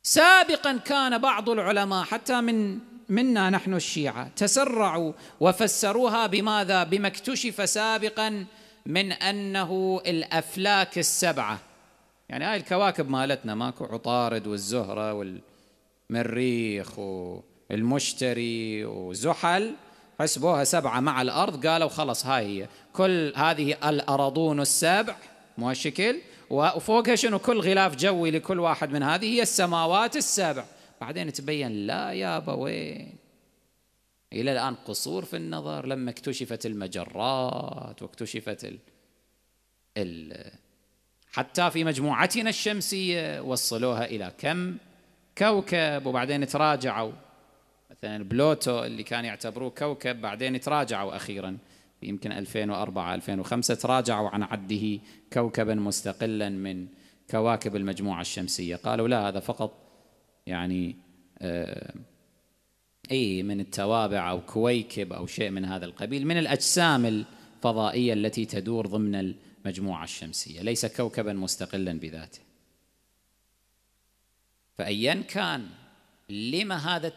سابقا كان بعض العلماء حتى من منا نحن الشيعه تسرعوا وفسروها بماذا بما اكتشف سابقا من انه الافلاك السبعه يعني هاي الكواكب مالتنا ماكو عطارد والزهرة والمريخ والمشتري وزحل حسبوها سبعة مع الأرض قالوا خلص هاي هي كل هذه الأراضون السبع مو هالشكل وفوقها شنو كل غلاف جوي لكل واحد من هذه هي السماوات السبع بعدين تبين لا يا بوين إلى الآن قصور في النظر لما اكتشفت المجرات واكتشفت ال, ال حتى في مجموعتنا الشمسية وصلوها إلى كم كوكب وبعدين تراجعوا مثلا بلوتو اللي كان يعتبروه كوكب بعدين تراجعوا أخيرا يمكن 2004 2005 تراجعوا عن عده كوكبا مستقلا من كواكب المجموعة الشمسية قالوا لا هذا فقط يعني آه اي من التوابع او كويكب او شيء من هذا القبيل من الاجسام الفضائيه التي تدور ضمن المجموعة الشمسية ليس كوكبا مستقلا بذاته فأيا كان لما هذا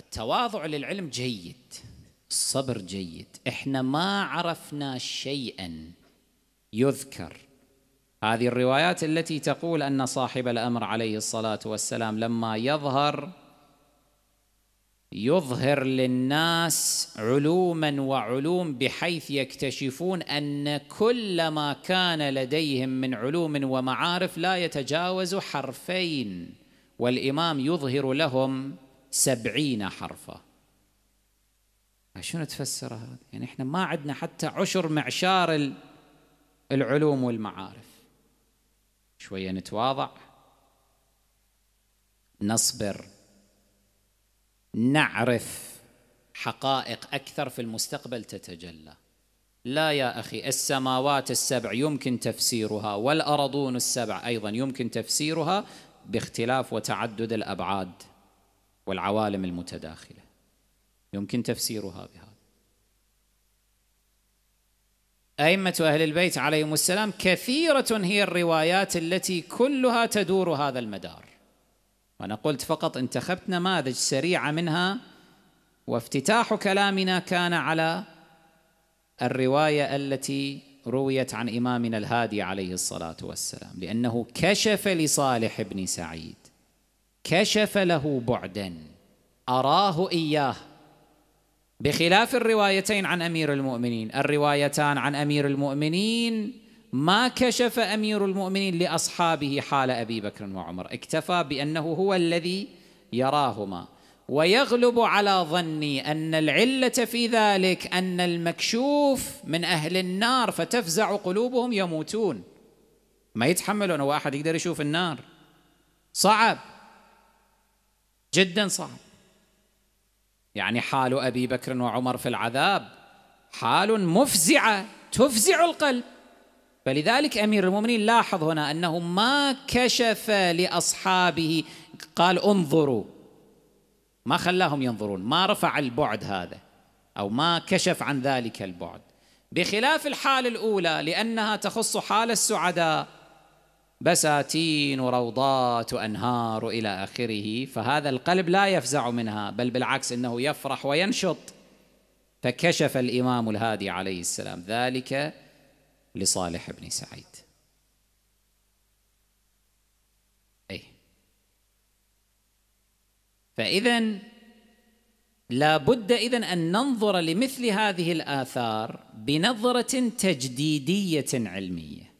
التواضع للعلم جيد الصبر جيد احنا ما عرفنا شيئا يذكر هذه الروايات التي تقول ان صاحب الامر عليه الصلاه والسلام لما يظهر يظهر للناس علوما وعلوم بحيث يكتشفون ان كل ما كان لديهم من علوم ومعارف لا يتجاوز حرفين والامام يظهر لهم سبعين حرفا شنو تفسر هذا يعني احنا ما عندنا حتى عشر معشار العلوم والمعارف شويه نتواضع نصبر نعرف حقائق اكثر في المستقبل تتجلى لا يا اخي السماوات السبع يمكن تفسيرها والارضون السبع ايضا يمكن تفسيرها باختلاف وتعدد الابعاد والعوالم المتداخله يمكن تفسيرها بهذا أئمة أهل البيت عليهم السلام كثيرة هي الروايات التي كلها تدور هذا المدار وأنا قلت فقط انتخبت نماذج سريعة منها وافتتاح كلامنا كان على الرواية التي رويت عن إمامنا الهادي عليه الصلاة والسلام لأنه كشف لصالح بن سعيد كشف له بعدا أراه إياه بخلاف الروايتين عن أمير المؤمنين الروايتان عن أمير المؤمنين ما كشف امير المؤمنين لاصحابه حال ابي بكر وعمر اكتفى بانه هو الذي يراهما ويغلب على ظني ان العله في ذلك ان المكشوف من اهل النار فتفزع قلوبهم يموتون ما يتحملون واحد يقدر يشوف النار صعب جدا صعب يعني حال ابي بكر وعمر في العذاب حال مفزعه تفزع القلب فلذلك امير المؤمنين لاحظ هنا انه ما كشف لاصحابه قال انظروا ما خلاهم ينظرون ما رفع البعد هذا او ما كشف عن ذلك البعد بخلاف الحال الاولى لانها تخص حال السعداء بساتين وروضات وانهار الى اخره فهذا القلب لا يفزع منها بل بالعكس انه يفرح وينشط فكشف الامام الهادي عليه السلام ذلك لصالح بن سعيد أي فإذا لا بد إذا أن ننظر لمثل هذه الآثار بنظرة تجديدية علمية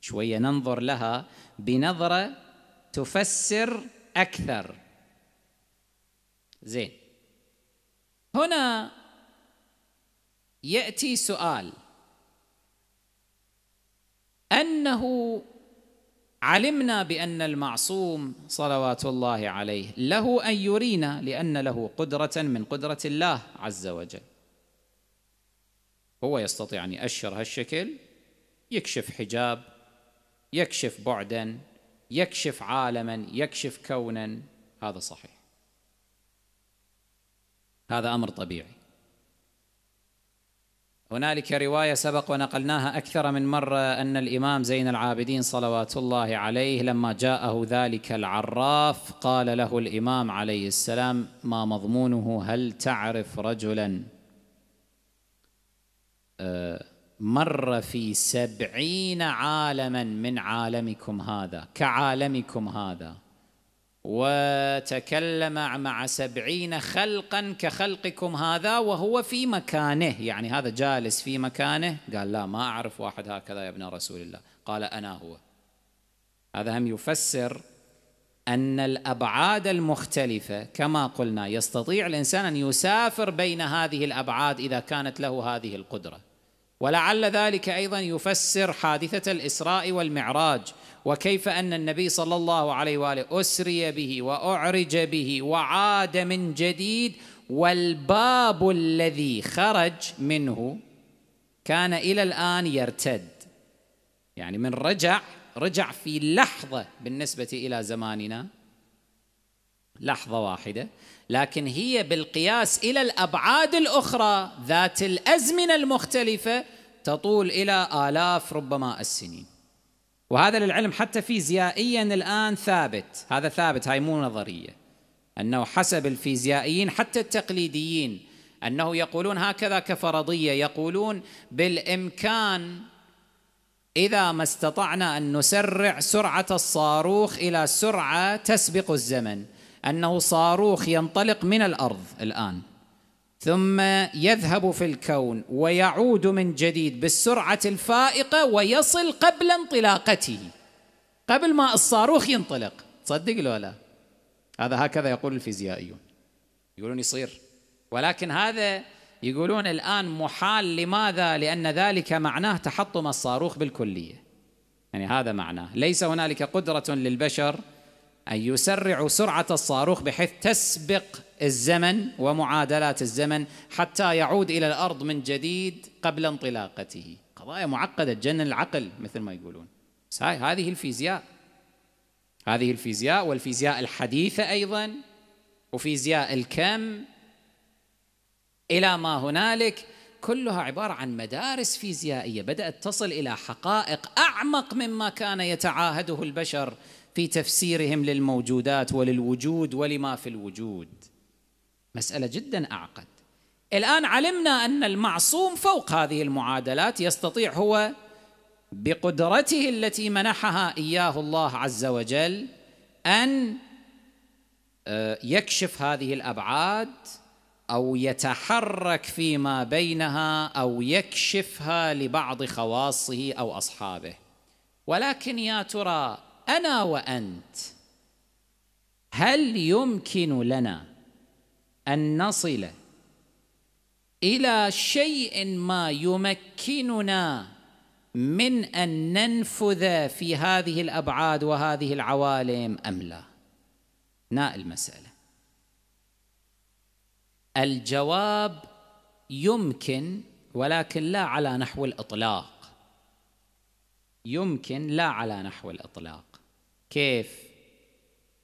شوية ننظر لها بنظرة تفسر أكثر زين هنا يأتي سؤال انه علمنا بان المعصوم صلوات الله عليه له ان يرينا لان له قدره من قدره الله عز وجل هو يستطيع ان ياشر هالشكل يكشف حجاب يكشف بعدا يكشف عالما يكشف كونا هذا صحيح هذا امر طبيعي هنالك رواية سبق ونقلناها أكثر من مرة أن الإمام زين العابدين صلوات الله عليه لما جاءه ذلك العراف قال له الإمام عليه السلام ما مضمونه هل تعرف رجلا آه، مر في سبعين عالما من عالمكم هذا كعالمكم هذا وتكلم مع سبعين خلقا كخلقكم هذا وهو في مكانه يعني هذا جالس في مكانه قال لا ما أعرف واحد هكذا يا ابن رسول الله قال أنا هو هذا هم يفسر أن الأبعاد المختلفة كما قلنا يستطيع الإنسان أن يسافر بين هذه الأبعاد إذا كانت له هذه القدرة ولعل ذلك أيضا يفسر حادثة الإسراء والمعراج وكيف أن النبي صلى الله عليه وآله أسري به وأعرج به وعاد من جديد والباب الذي خرج منه كان إلى الآن يرتد يعني من رجع رجع في لحظة بالنسبة إلى زماننا لحظة واحدة لكن هي بالقياس إلى الأبعاد الأخرى ذات الأزمنة المختلفة تطول إلى آلاف ربما السنين وهذا للعلم حتى فيزيائيا الآن ثابت هذا ثابت هاي مو نظرية أنه حسب الفيزيائيين حتى التقليديين أنه يقولون هكذا كفرضية يقولون بالإمكان إذا ما استطعنا أن نسرع سرعة الصاروخ إلى سرعة تسبق الزمن أنه صاروخ ينطلق من الأرض الآن ثم يذهب في الكون ويعود من جديد بالسرعه الفائقه ويصل قبل انطلاقته قبل ما الصاروخ ينطلق تصدق له لا هذا هكذا يقول الفيزيائيون يقولون يصير ولكن هذا يقولون الان محال لماذا لان ذلك معناه تحطم الصاروخ بالكليه يعني هذا معناه ليس هنالك قدره للبشر أن يسرعوا سرعة الصاروخ بحيث تسبق الزمن ومعادلات الزمن حتى يعود إلى الأرض من جديد قبل انطلاقته قضايا معقدة تجنن العقل مثل ما يقولون بس هذه الفيزياء هذه الفيزياء والفيزياء الحديثة أيضا وفيزياء الكم إلى ما هنالك كلها عبارة عن مدارس فيزيائية بدأت تصل إلى حقائق أعمق مما كان يتعاهده البشر في تفسيرهم للموجودات وللوجود ولما في الوجود مساله جدا اعقد الان علمنا ان المعصوم فوق هذه المعادلات يستطيع هو بقدرته التي منحها اياه الله عز وجل ان آه، يكشف هذه الابعاد او يتحرك فيما بينها او يكشفها لبعض خواصه او اصحابه ولكن يا ترى انا وانت هل يمكن لنا ان نصل الى شيء ما يمكننا من ان ننفذ في هذه الابعاد وهذه العوالم ام لا ناء المساله الجواب يمكن ولكن لا على نحو الاطلاق يمكن لا على نحو الاطلاق كيف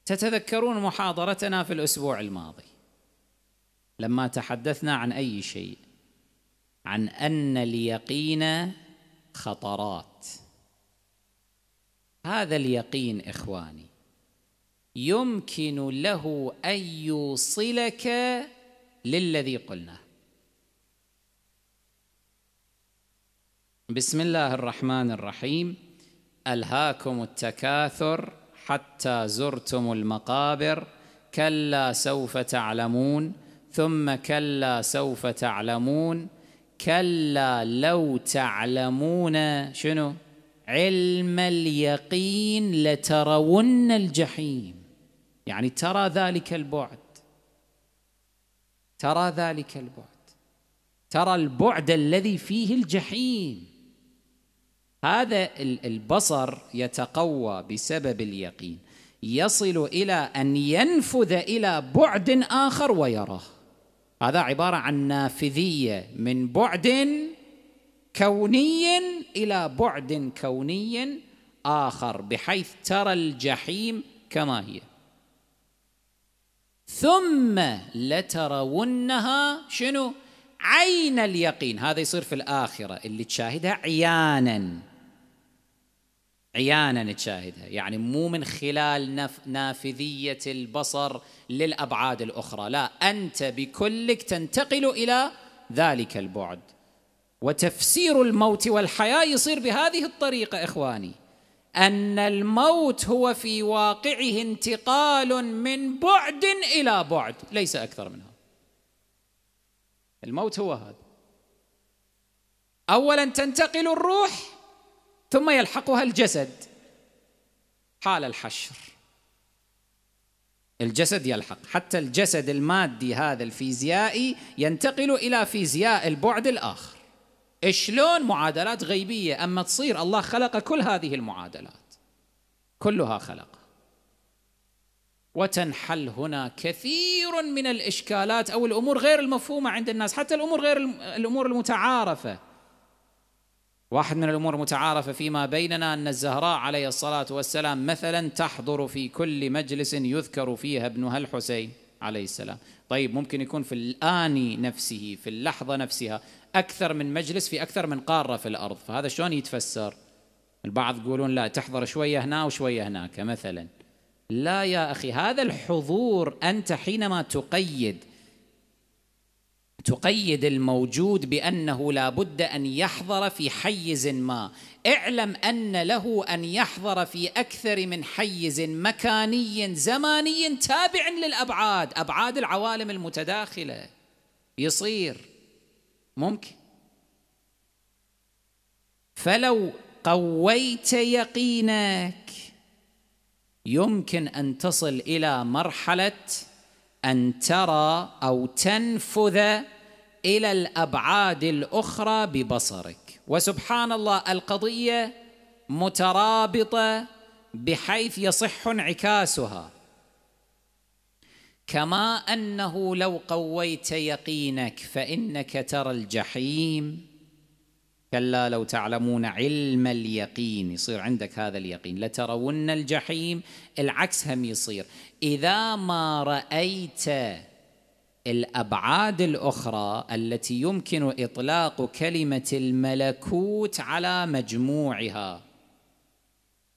تتذكرون محاضرتنا في الاسبوع الماضي لما تحدثنا عن اي شيء عن ان اليقين خطرات هذا اليقين اخواني يمكن له ان يوصلك للذي قلناه بسم الله الرحمن الرحيم الهاكم التكاثر حتى زرتم المقابر كلا سوف تعلمون ثم كلا سوف تعلمون كلا لو تعلمون شنو علم اليقين لترون الجحيم يعني ترى ذلك البعد ترى ذلك البعد ترى البعد الذي فيه الجحيم هذا البصر يتقوى بسبب اليقين يصل الى ان ينفذ الى بعد اخر ويراه هذا عباره عن نافذيه من بعد كوني الى بعد كوني اخر بحيث ترى الجحيم كما هي ثم لترونها شنو عين اليقين هذا يصير في الاخره اللي تشاهدها عيانا عيانا تشاهدها يعني مو من خلال نف نافذية البصر للأبعاد الأخرى لا أنت بكلك تنتقل إلى ذلك البعد وتفسير الموت والحياة يصير بهذه الطريقة إخواني أن الموت هو في واقعه انتقال من بعد إلى بعد ليس أكثر من هذا الموت هو هذا أولا تنتقل الروح ثم يلحقها الجسد حال الحشر الجسد يلحق حتى الجسد المادي هذا الفيزيائي ينتقل الى فيزياء البعد الاخر شلون معادلات غيبيه اما تصير الله خلق كل هذه المعادلات كلها خلق وتنحل هنا كثير من الاشكالات او الامور غير المفهومه عند الناس حتى الامور غير الامور المتعارفه واحد من الأمور المتعارفة فيما بيننا أن الزهراء عليه الصلاة والسلام مثلا تحضر في كل مجلس يذكر فيها ابنها الحسين عليه السلام طيب ممكن يكون في الآن نفسه في اللحظة نفسها أكثر من مجلس في أكثر من قارة في الأرض فهذا شلون يتفسر البعض يقولون لا تحضر شوية هنا وشوية هناك مثلا لا يا أخي هذا الحضور أنت حينما تقيد تقيد الموجود بانه لا بد ان يحضر في حيز ما اعلم ان له ان يحضر في اكثر من حيز مكاني زماني تابع للابعاد ابعاد العوالم المتداخله يصير ممكن فلو قويت يقينك يمكن ان تصل الى مرحله ان ترى او تنفذ الى الابعاد الاخرى ببصرك وسبحان الله القضيه مترابطه بحيث يصح انعكاسها كما انه لو قويت يقينك فانك ترى الجحيم كلا لو تعلمون علم اليقين يصير عندك هذا اليقين لترون الجحيم العكس هم يصير اذا ما رايت الابعاد الاخرى التي يمكن اطلاق كلمه الملكوت على مجموعها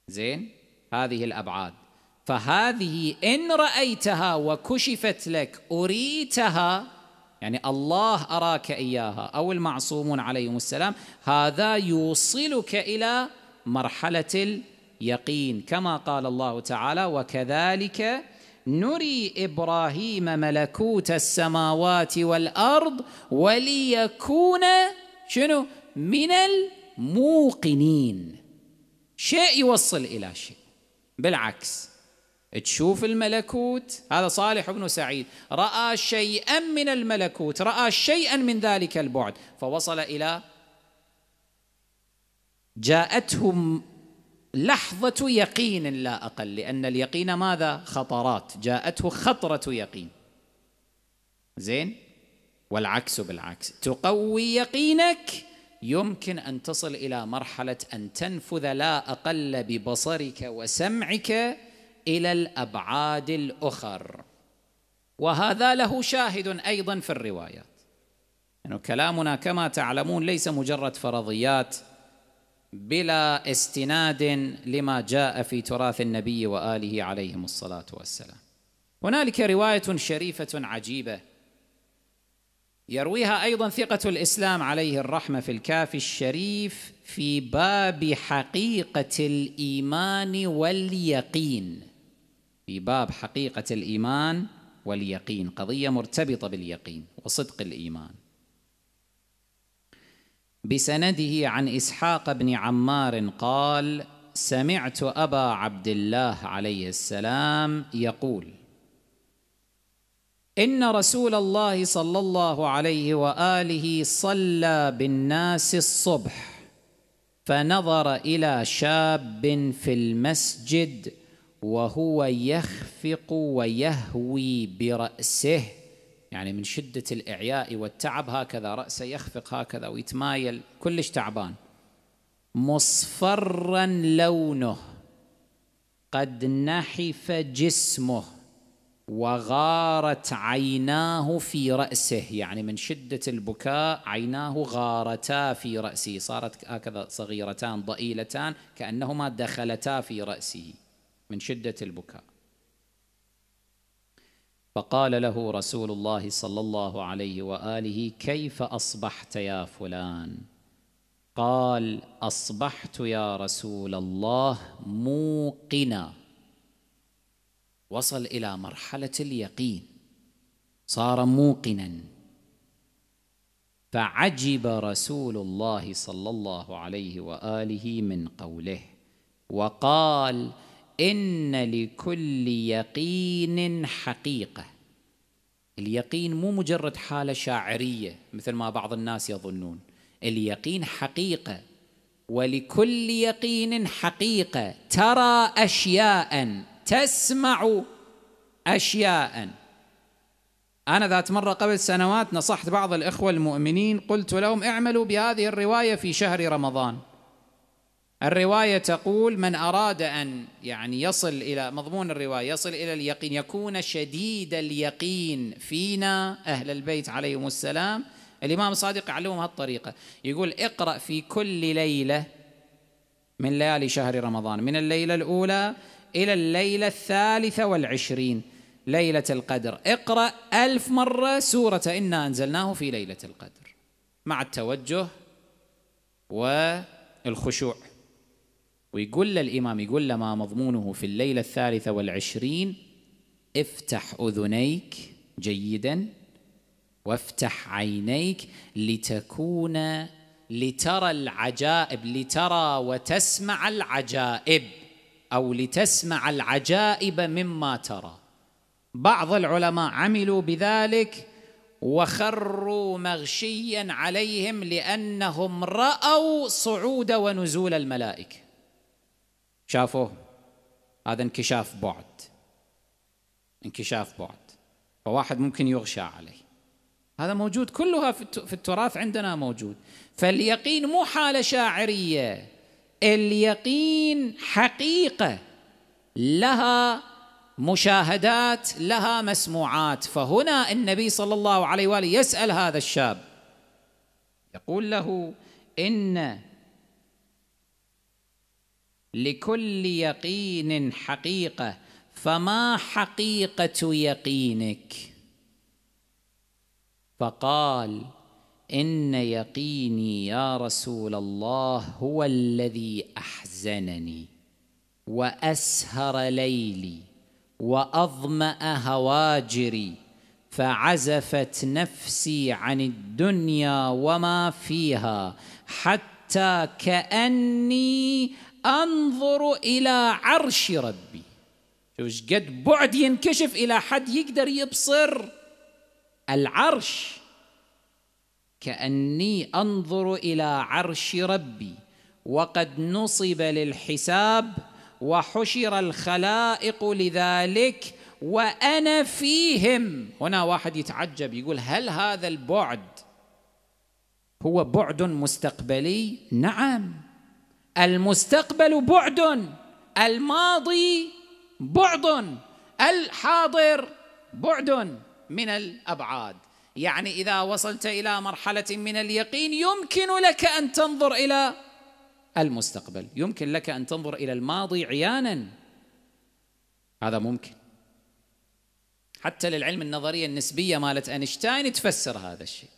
زين هذه الابعاد فهذه ان رايتها وكشفت لك اريتها يعني الله اراك اياها او المعصومون عليهم السلام هذا يوصلك الى مرحله اليقين كما قال الله تعالى وكذلك نري ابراهيم ملكوت السماوات والارض وليكون شنو من الموقنين شيء يوصل الى شيء بالعكس تشوف الملكوت هذا صالح بن سعيد راى شيئا من الملكوت راى شيئا من ذلك البعد فوصل الى جاءتهم لحظة يقين لا أقل لأن اليقين ماذا؟ خطرات جاءته خطرة يقين زين والعكس بالعكس تقوي يقينك يمكن أن تصل إلى مرحلة أن تنفذ لا أقل ببصرك وسمعك إلى الأبعاد الأخر وهذا له شاهد أيضا في الروايات يعني كلامنا كما تعلمون ليس مجرد فرضيات بلا استناد لما جاء في تراث النبي واله عليهم الصلاه والسلام هنالك روايه شريفه عجيبه يرويها ايضا ثقه الاسلام عليه الرحمه في الكافي الشريف في باب حقيقه الايمان واليقين في باب حقيقه الايمان واليقين قضيه مرتبطه باليقين وصدق الايمان بسنده عن اسحاق بن عمار قال سمعت ابا عبد الله عليه السلام يقول ان رسول الله صلى الله عليه واله صلى بالناس الصبح فنظر الى شاب في المسجد وهو يخفق ويهوي براسه يعني من شدة الإعياء والتعب هكذا رأسه يخفق هكذا ويتمايل كلش تعبان مصفرا لونه قد نحف جسمه وغارت عيناه في رأسه يعني من شدة البكاء عيناه غارتا في رأسه صارت هكذا صغيرتان ضئيلتان كأنهما دخلتا في رأسه من شدة البكاء فقال له رسول الله صلى الله عليه واله كيف اصبحت يا فلان قال اصبحت يا رسول الله موقنا وصل الى مرحله اليقين صار موقنا فعجب رسول الله صلى الله عليه واله من قوله وقال إن لكل يقين حقيقة اليقين مو مجرد حالة شاعرية مثل ما بعض الناس يظنون اليقين حقيقة ولكل يقين حقيقة ترى أشياء تسمع أشياء أنا ذات مرة قبل سنوات نصحت بعض الإخوة المؤمنين قلت لهم اعملوا بهذه الرواية في شهر رمضان الرواية تقول من أراد أن يعني يصل إلى مضمون الرواية يصل إلى اليقين يكون شديد اليقين فينا أهل البيت عليهم السلام الإمام الصادق يعلمهم هالطريقة يقول اقرأ في كل ليلة من ليالي شهر رمضان من الليلة الأولى إلى الليلة الثالثة والعشرين ليلة القدر اقرأ ألف مرة سورة إنا أنزلناه في ليلة القدر مع التوجه والخشوع ويقول للإمام يقول له ما مضمونه في الليلة الثالثة والعشرين افتح أذنيك جيدا وافتح عينيك لتكون لترى العجائب لترى وتسمع العجائب أو لتسمع العجائب مما ترى بعض العلماء عملوا بذلك وخروا مغشيا عليهم لأنهم رأوا صعود ونزول الملائكة شافوه هذا انكشاف بعد انكشاف بعد فواحد ممكن يغشى عليه هذا موجود كلها في التراث عندنا موجود فاليقين مو حالة شاعرية اليقين حقيقة لها مشاهدات لها مسموعات فهنا النبي صلى الله عليه وآله يسأل هذا الشاب يقول له إن لكل يقين حقيقه فما حقيقه يقينك فقال ان يقيني يا رسول الله هو الذي احزنني واسهر ليلي واظما هواجري فعزفت نفسي عن الدنيا وما فيها حتى كاني أنظر إلى عرش ربي شوف قد بعد ينكشف إلى حد يقدر يبصر العرش كأني أنظر إلى عرش ربي وقد نصب للحساب وحشر الخلائق لذلك وأنا فيهم هنا واحد يتعجب يقول هل هذا البعد هو بعد مستقبلي؟ نعم المستقبل بعد الماضي بعد الحاضر بعد من الابعاد يعني اذا وصلت الى مرحله من اليقين يمكن لك ان تنظر الى المستقبل يمكن لك ان تنظر الى الماضي عيانا هذا ممكن حتى للعلم النظريه النسبيه مالت اينشتاين تفسر هذا الشيء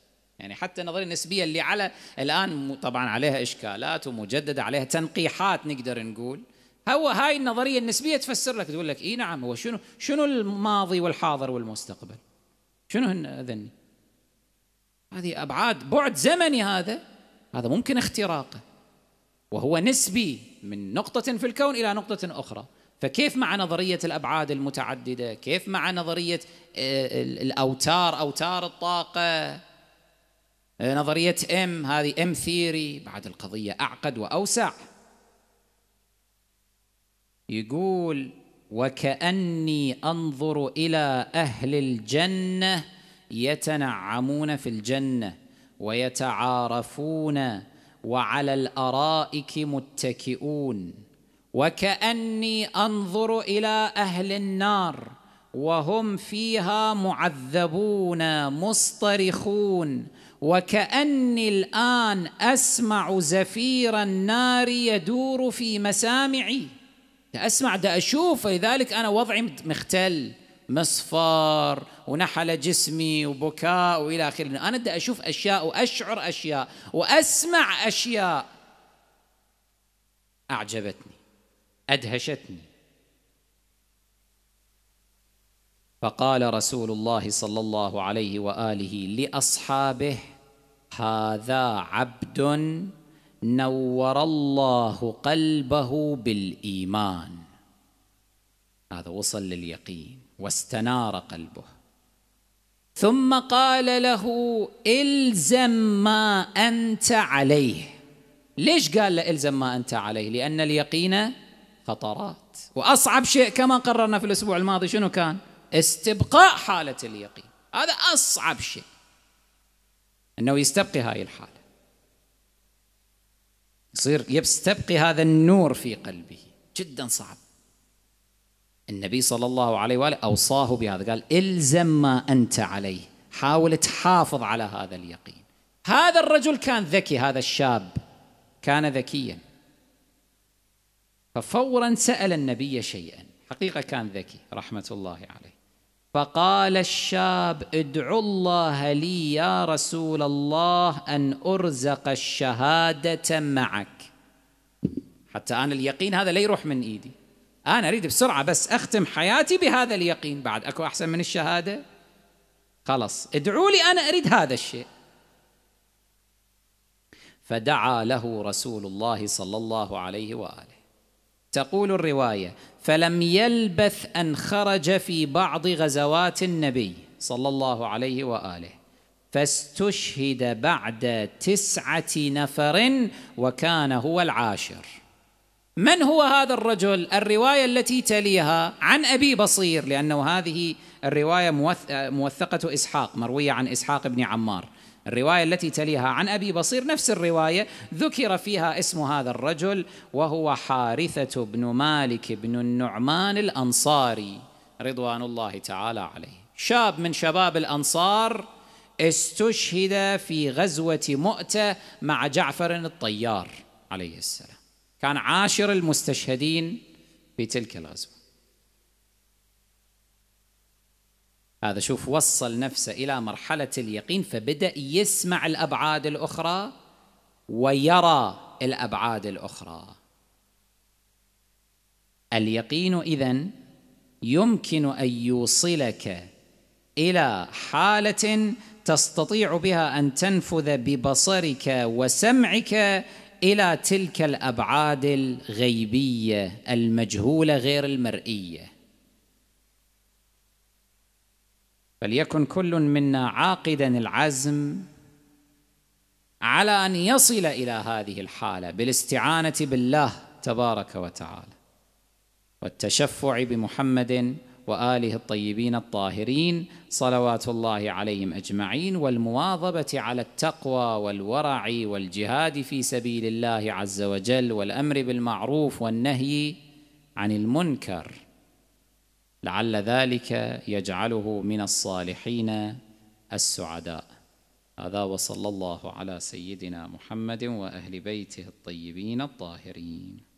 يعني حتى النظريه النسبيه اللي على الان طبعا عليها اشكالات ومجدده عليها تنقيحات نقدر نقول هو هاي النظريه النسبيه تفسر لك تقول لك اي نعم هو شنو شنو الماضي والحاضر والمستقبل شنو هن ذني؟ هذه ابعاد بعد زمني هذا هذا ممكن اختراقه وهو نسبي من نقطه في الكون الى نقطه اخرى فكيف مع نظرية الأبعاد المتعددة؟ كيف مع نظرية آه، الأوتار أوتار الطاقة؟ آه، نظرية ام هذه ام ثيري بعد القضية أعقد وأوسع يقول وكأني أنظر إلى أهل الجنة يتنعمون في الجنة ويتعارفون وعلى الأرائك متكئون وكأني أنظر إلى أهل النار وهم فيها معذبون مصطرخون وكأني الآن أسمع زفير النار يدور في مسامعي أسمع ده أشوف لذلك أنا وضعي مختل مصفار ونحل جسمي وبكاء والى اخره، انا بدي اشوف اشياء واشعر اشياء واسمع اشياء اعجبتني ادهشتني فقال رسول الله صلى الله عليه واله لاصحابه هذا عبد نور الله قلبه بالإيمان هذا وصل لليقين واستنار قلبه ثم قال له الزم ما أنت عليه ليش قال له الزم ما أنت عليه لأن اليقين خطرات وأصعب شيء كما قررنا في الأسبوع الماضي شنو كان استبقاء حالة اليقين هذا أصعب شيء أنه يستبقي هاي الحالة يصير يستبقي هذا النور في قلبه جدا صعب النبي صلى الله عليه وآله أوصاه بهذا قال إلزم ما أنت عليه حاول تحافظ على هذا اليقين هذا الرجل كان ذكي هذا الشاب كان ذكيا ففورا سأل النبي شيئا حقيقة كان ذكي رحمة الله عليه فقال الشاب ادعو الله لي يا رسول الله أن أرزق الشهادة معك حتى أنا اليقين هذا لا يروح من إيدي أنا أريد بسرعة بس أختم حياتي بهذا اليقين بعد أكو أحسن من الشهادة خلص ادعوا لي أنا أريد هذا الشيء فدعا له رسول الله صلى الله عليه وآله تقول الروايه فلم يلبث ان خرج في بعض غزوات النبي صلى الله عليه واله فاستشهد بعد تسعه نفر وكان هو العاشر من هو هذا الرجل الروايه التي تليها عن ابي بصير لانه هذه الروايه موثقه اسحاق مرويه عن اسحاق بن عمار الرواية التي تليها عن أبي بصير نفس الرواية ذكر فيها اسم هذا الرجل وهو حارثة بن مالك بن النعمان الأنصاري رضوان الله تعالى عليه شاب من شباب الأنصار استشهد في غزوة مؤتة مع جعفر الطيار عليه السلام كان عاشر المستشهدين في تلك الغزوة هذا شوف وصل نفسه إلى مرحلة اليقين فبدأ يسمع الأبعاد الأخرى ويرى الأبعاد الأخرى اليقين إذن يمكن أن يوصلك إلى حالة تستطيع بها أن تنفذ ببصرك وسمعك إلى تلك الأبعاد الغيبية المجهولة غير المرئية فليكن كل منا عاقدا العزم على ان يصل الى هذه الحاله بالاستعانه بالله تبارك وتعالى والتشفع بمحمد واله الطيبين الطاهرين صلوات الله عليهم اجمعين والمواظبه على التقوى والورع والجهاد في سبيل الله عز وجل والامر بالمعروف والنهي عن المنكر لعل ذلك يجعله من الصالحين السعداء هذا وصلى الله على سيدنا محمد واهل بيته الطيبين الطاهرين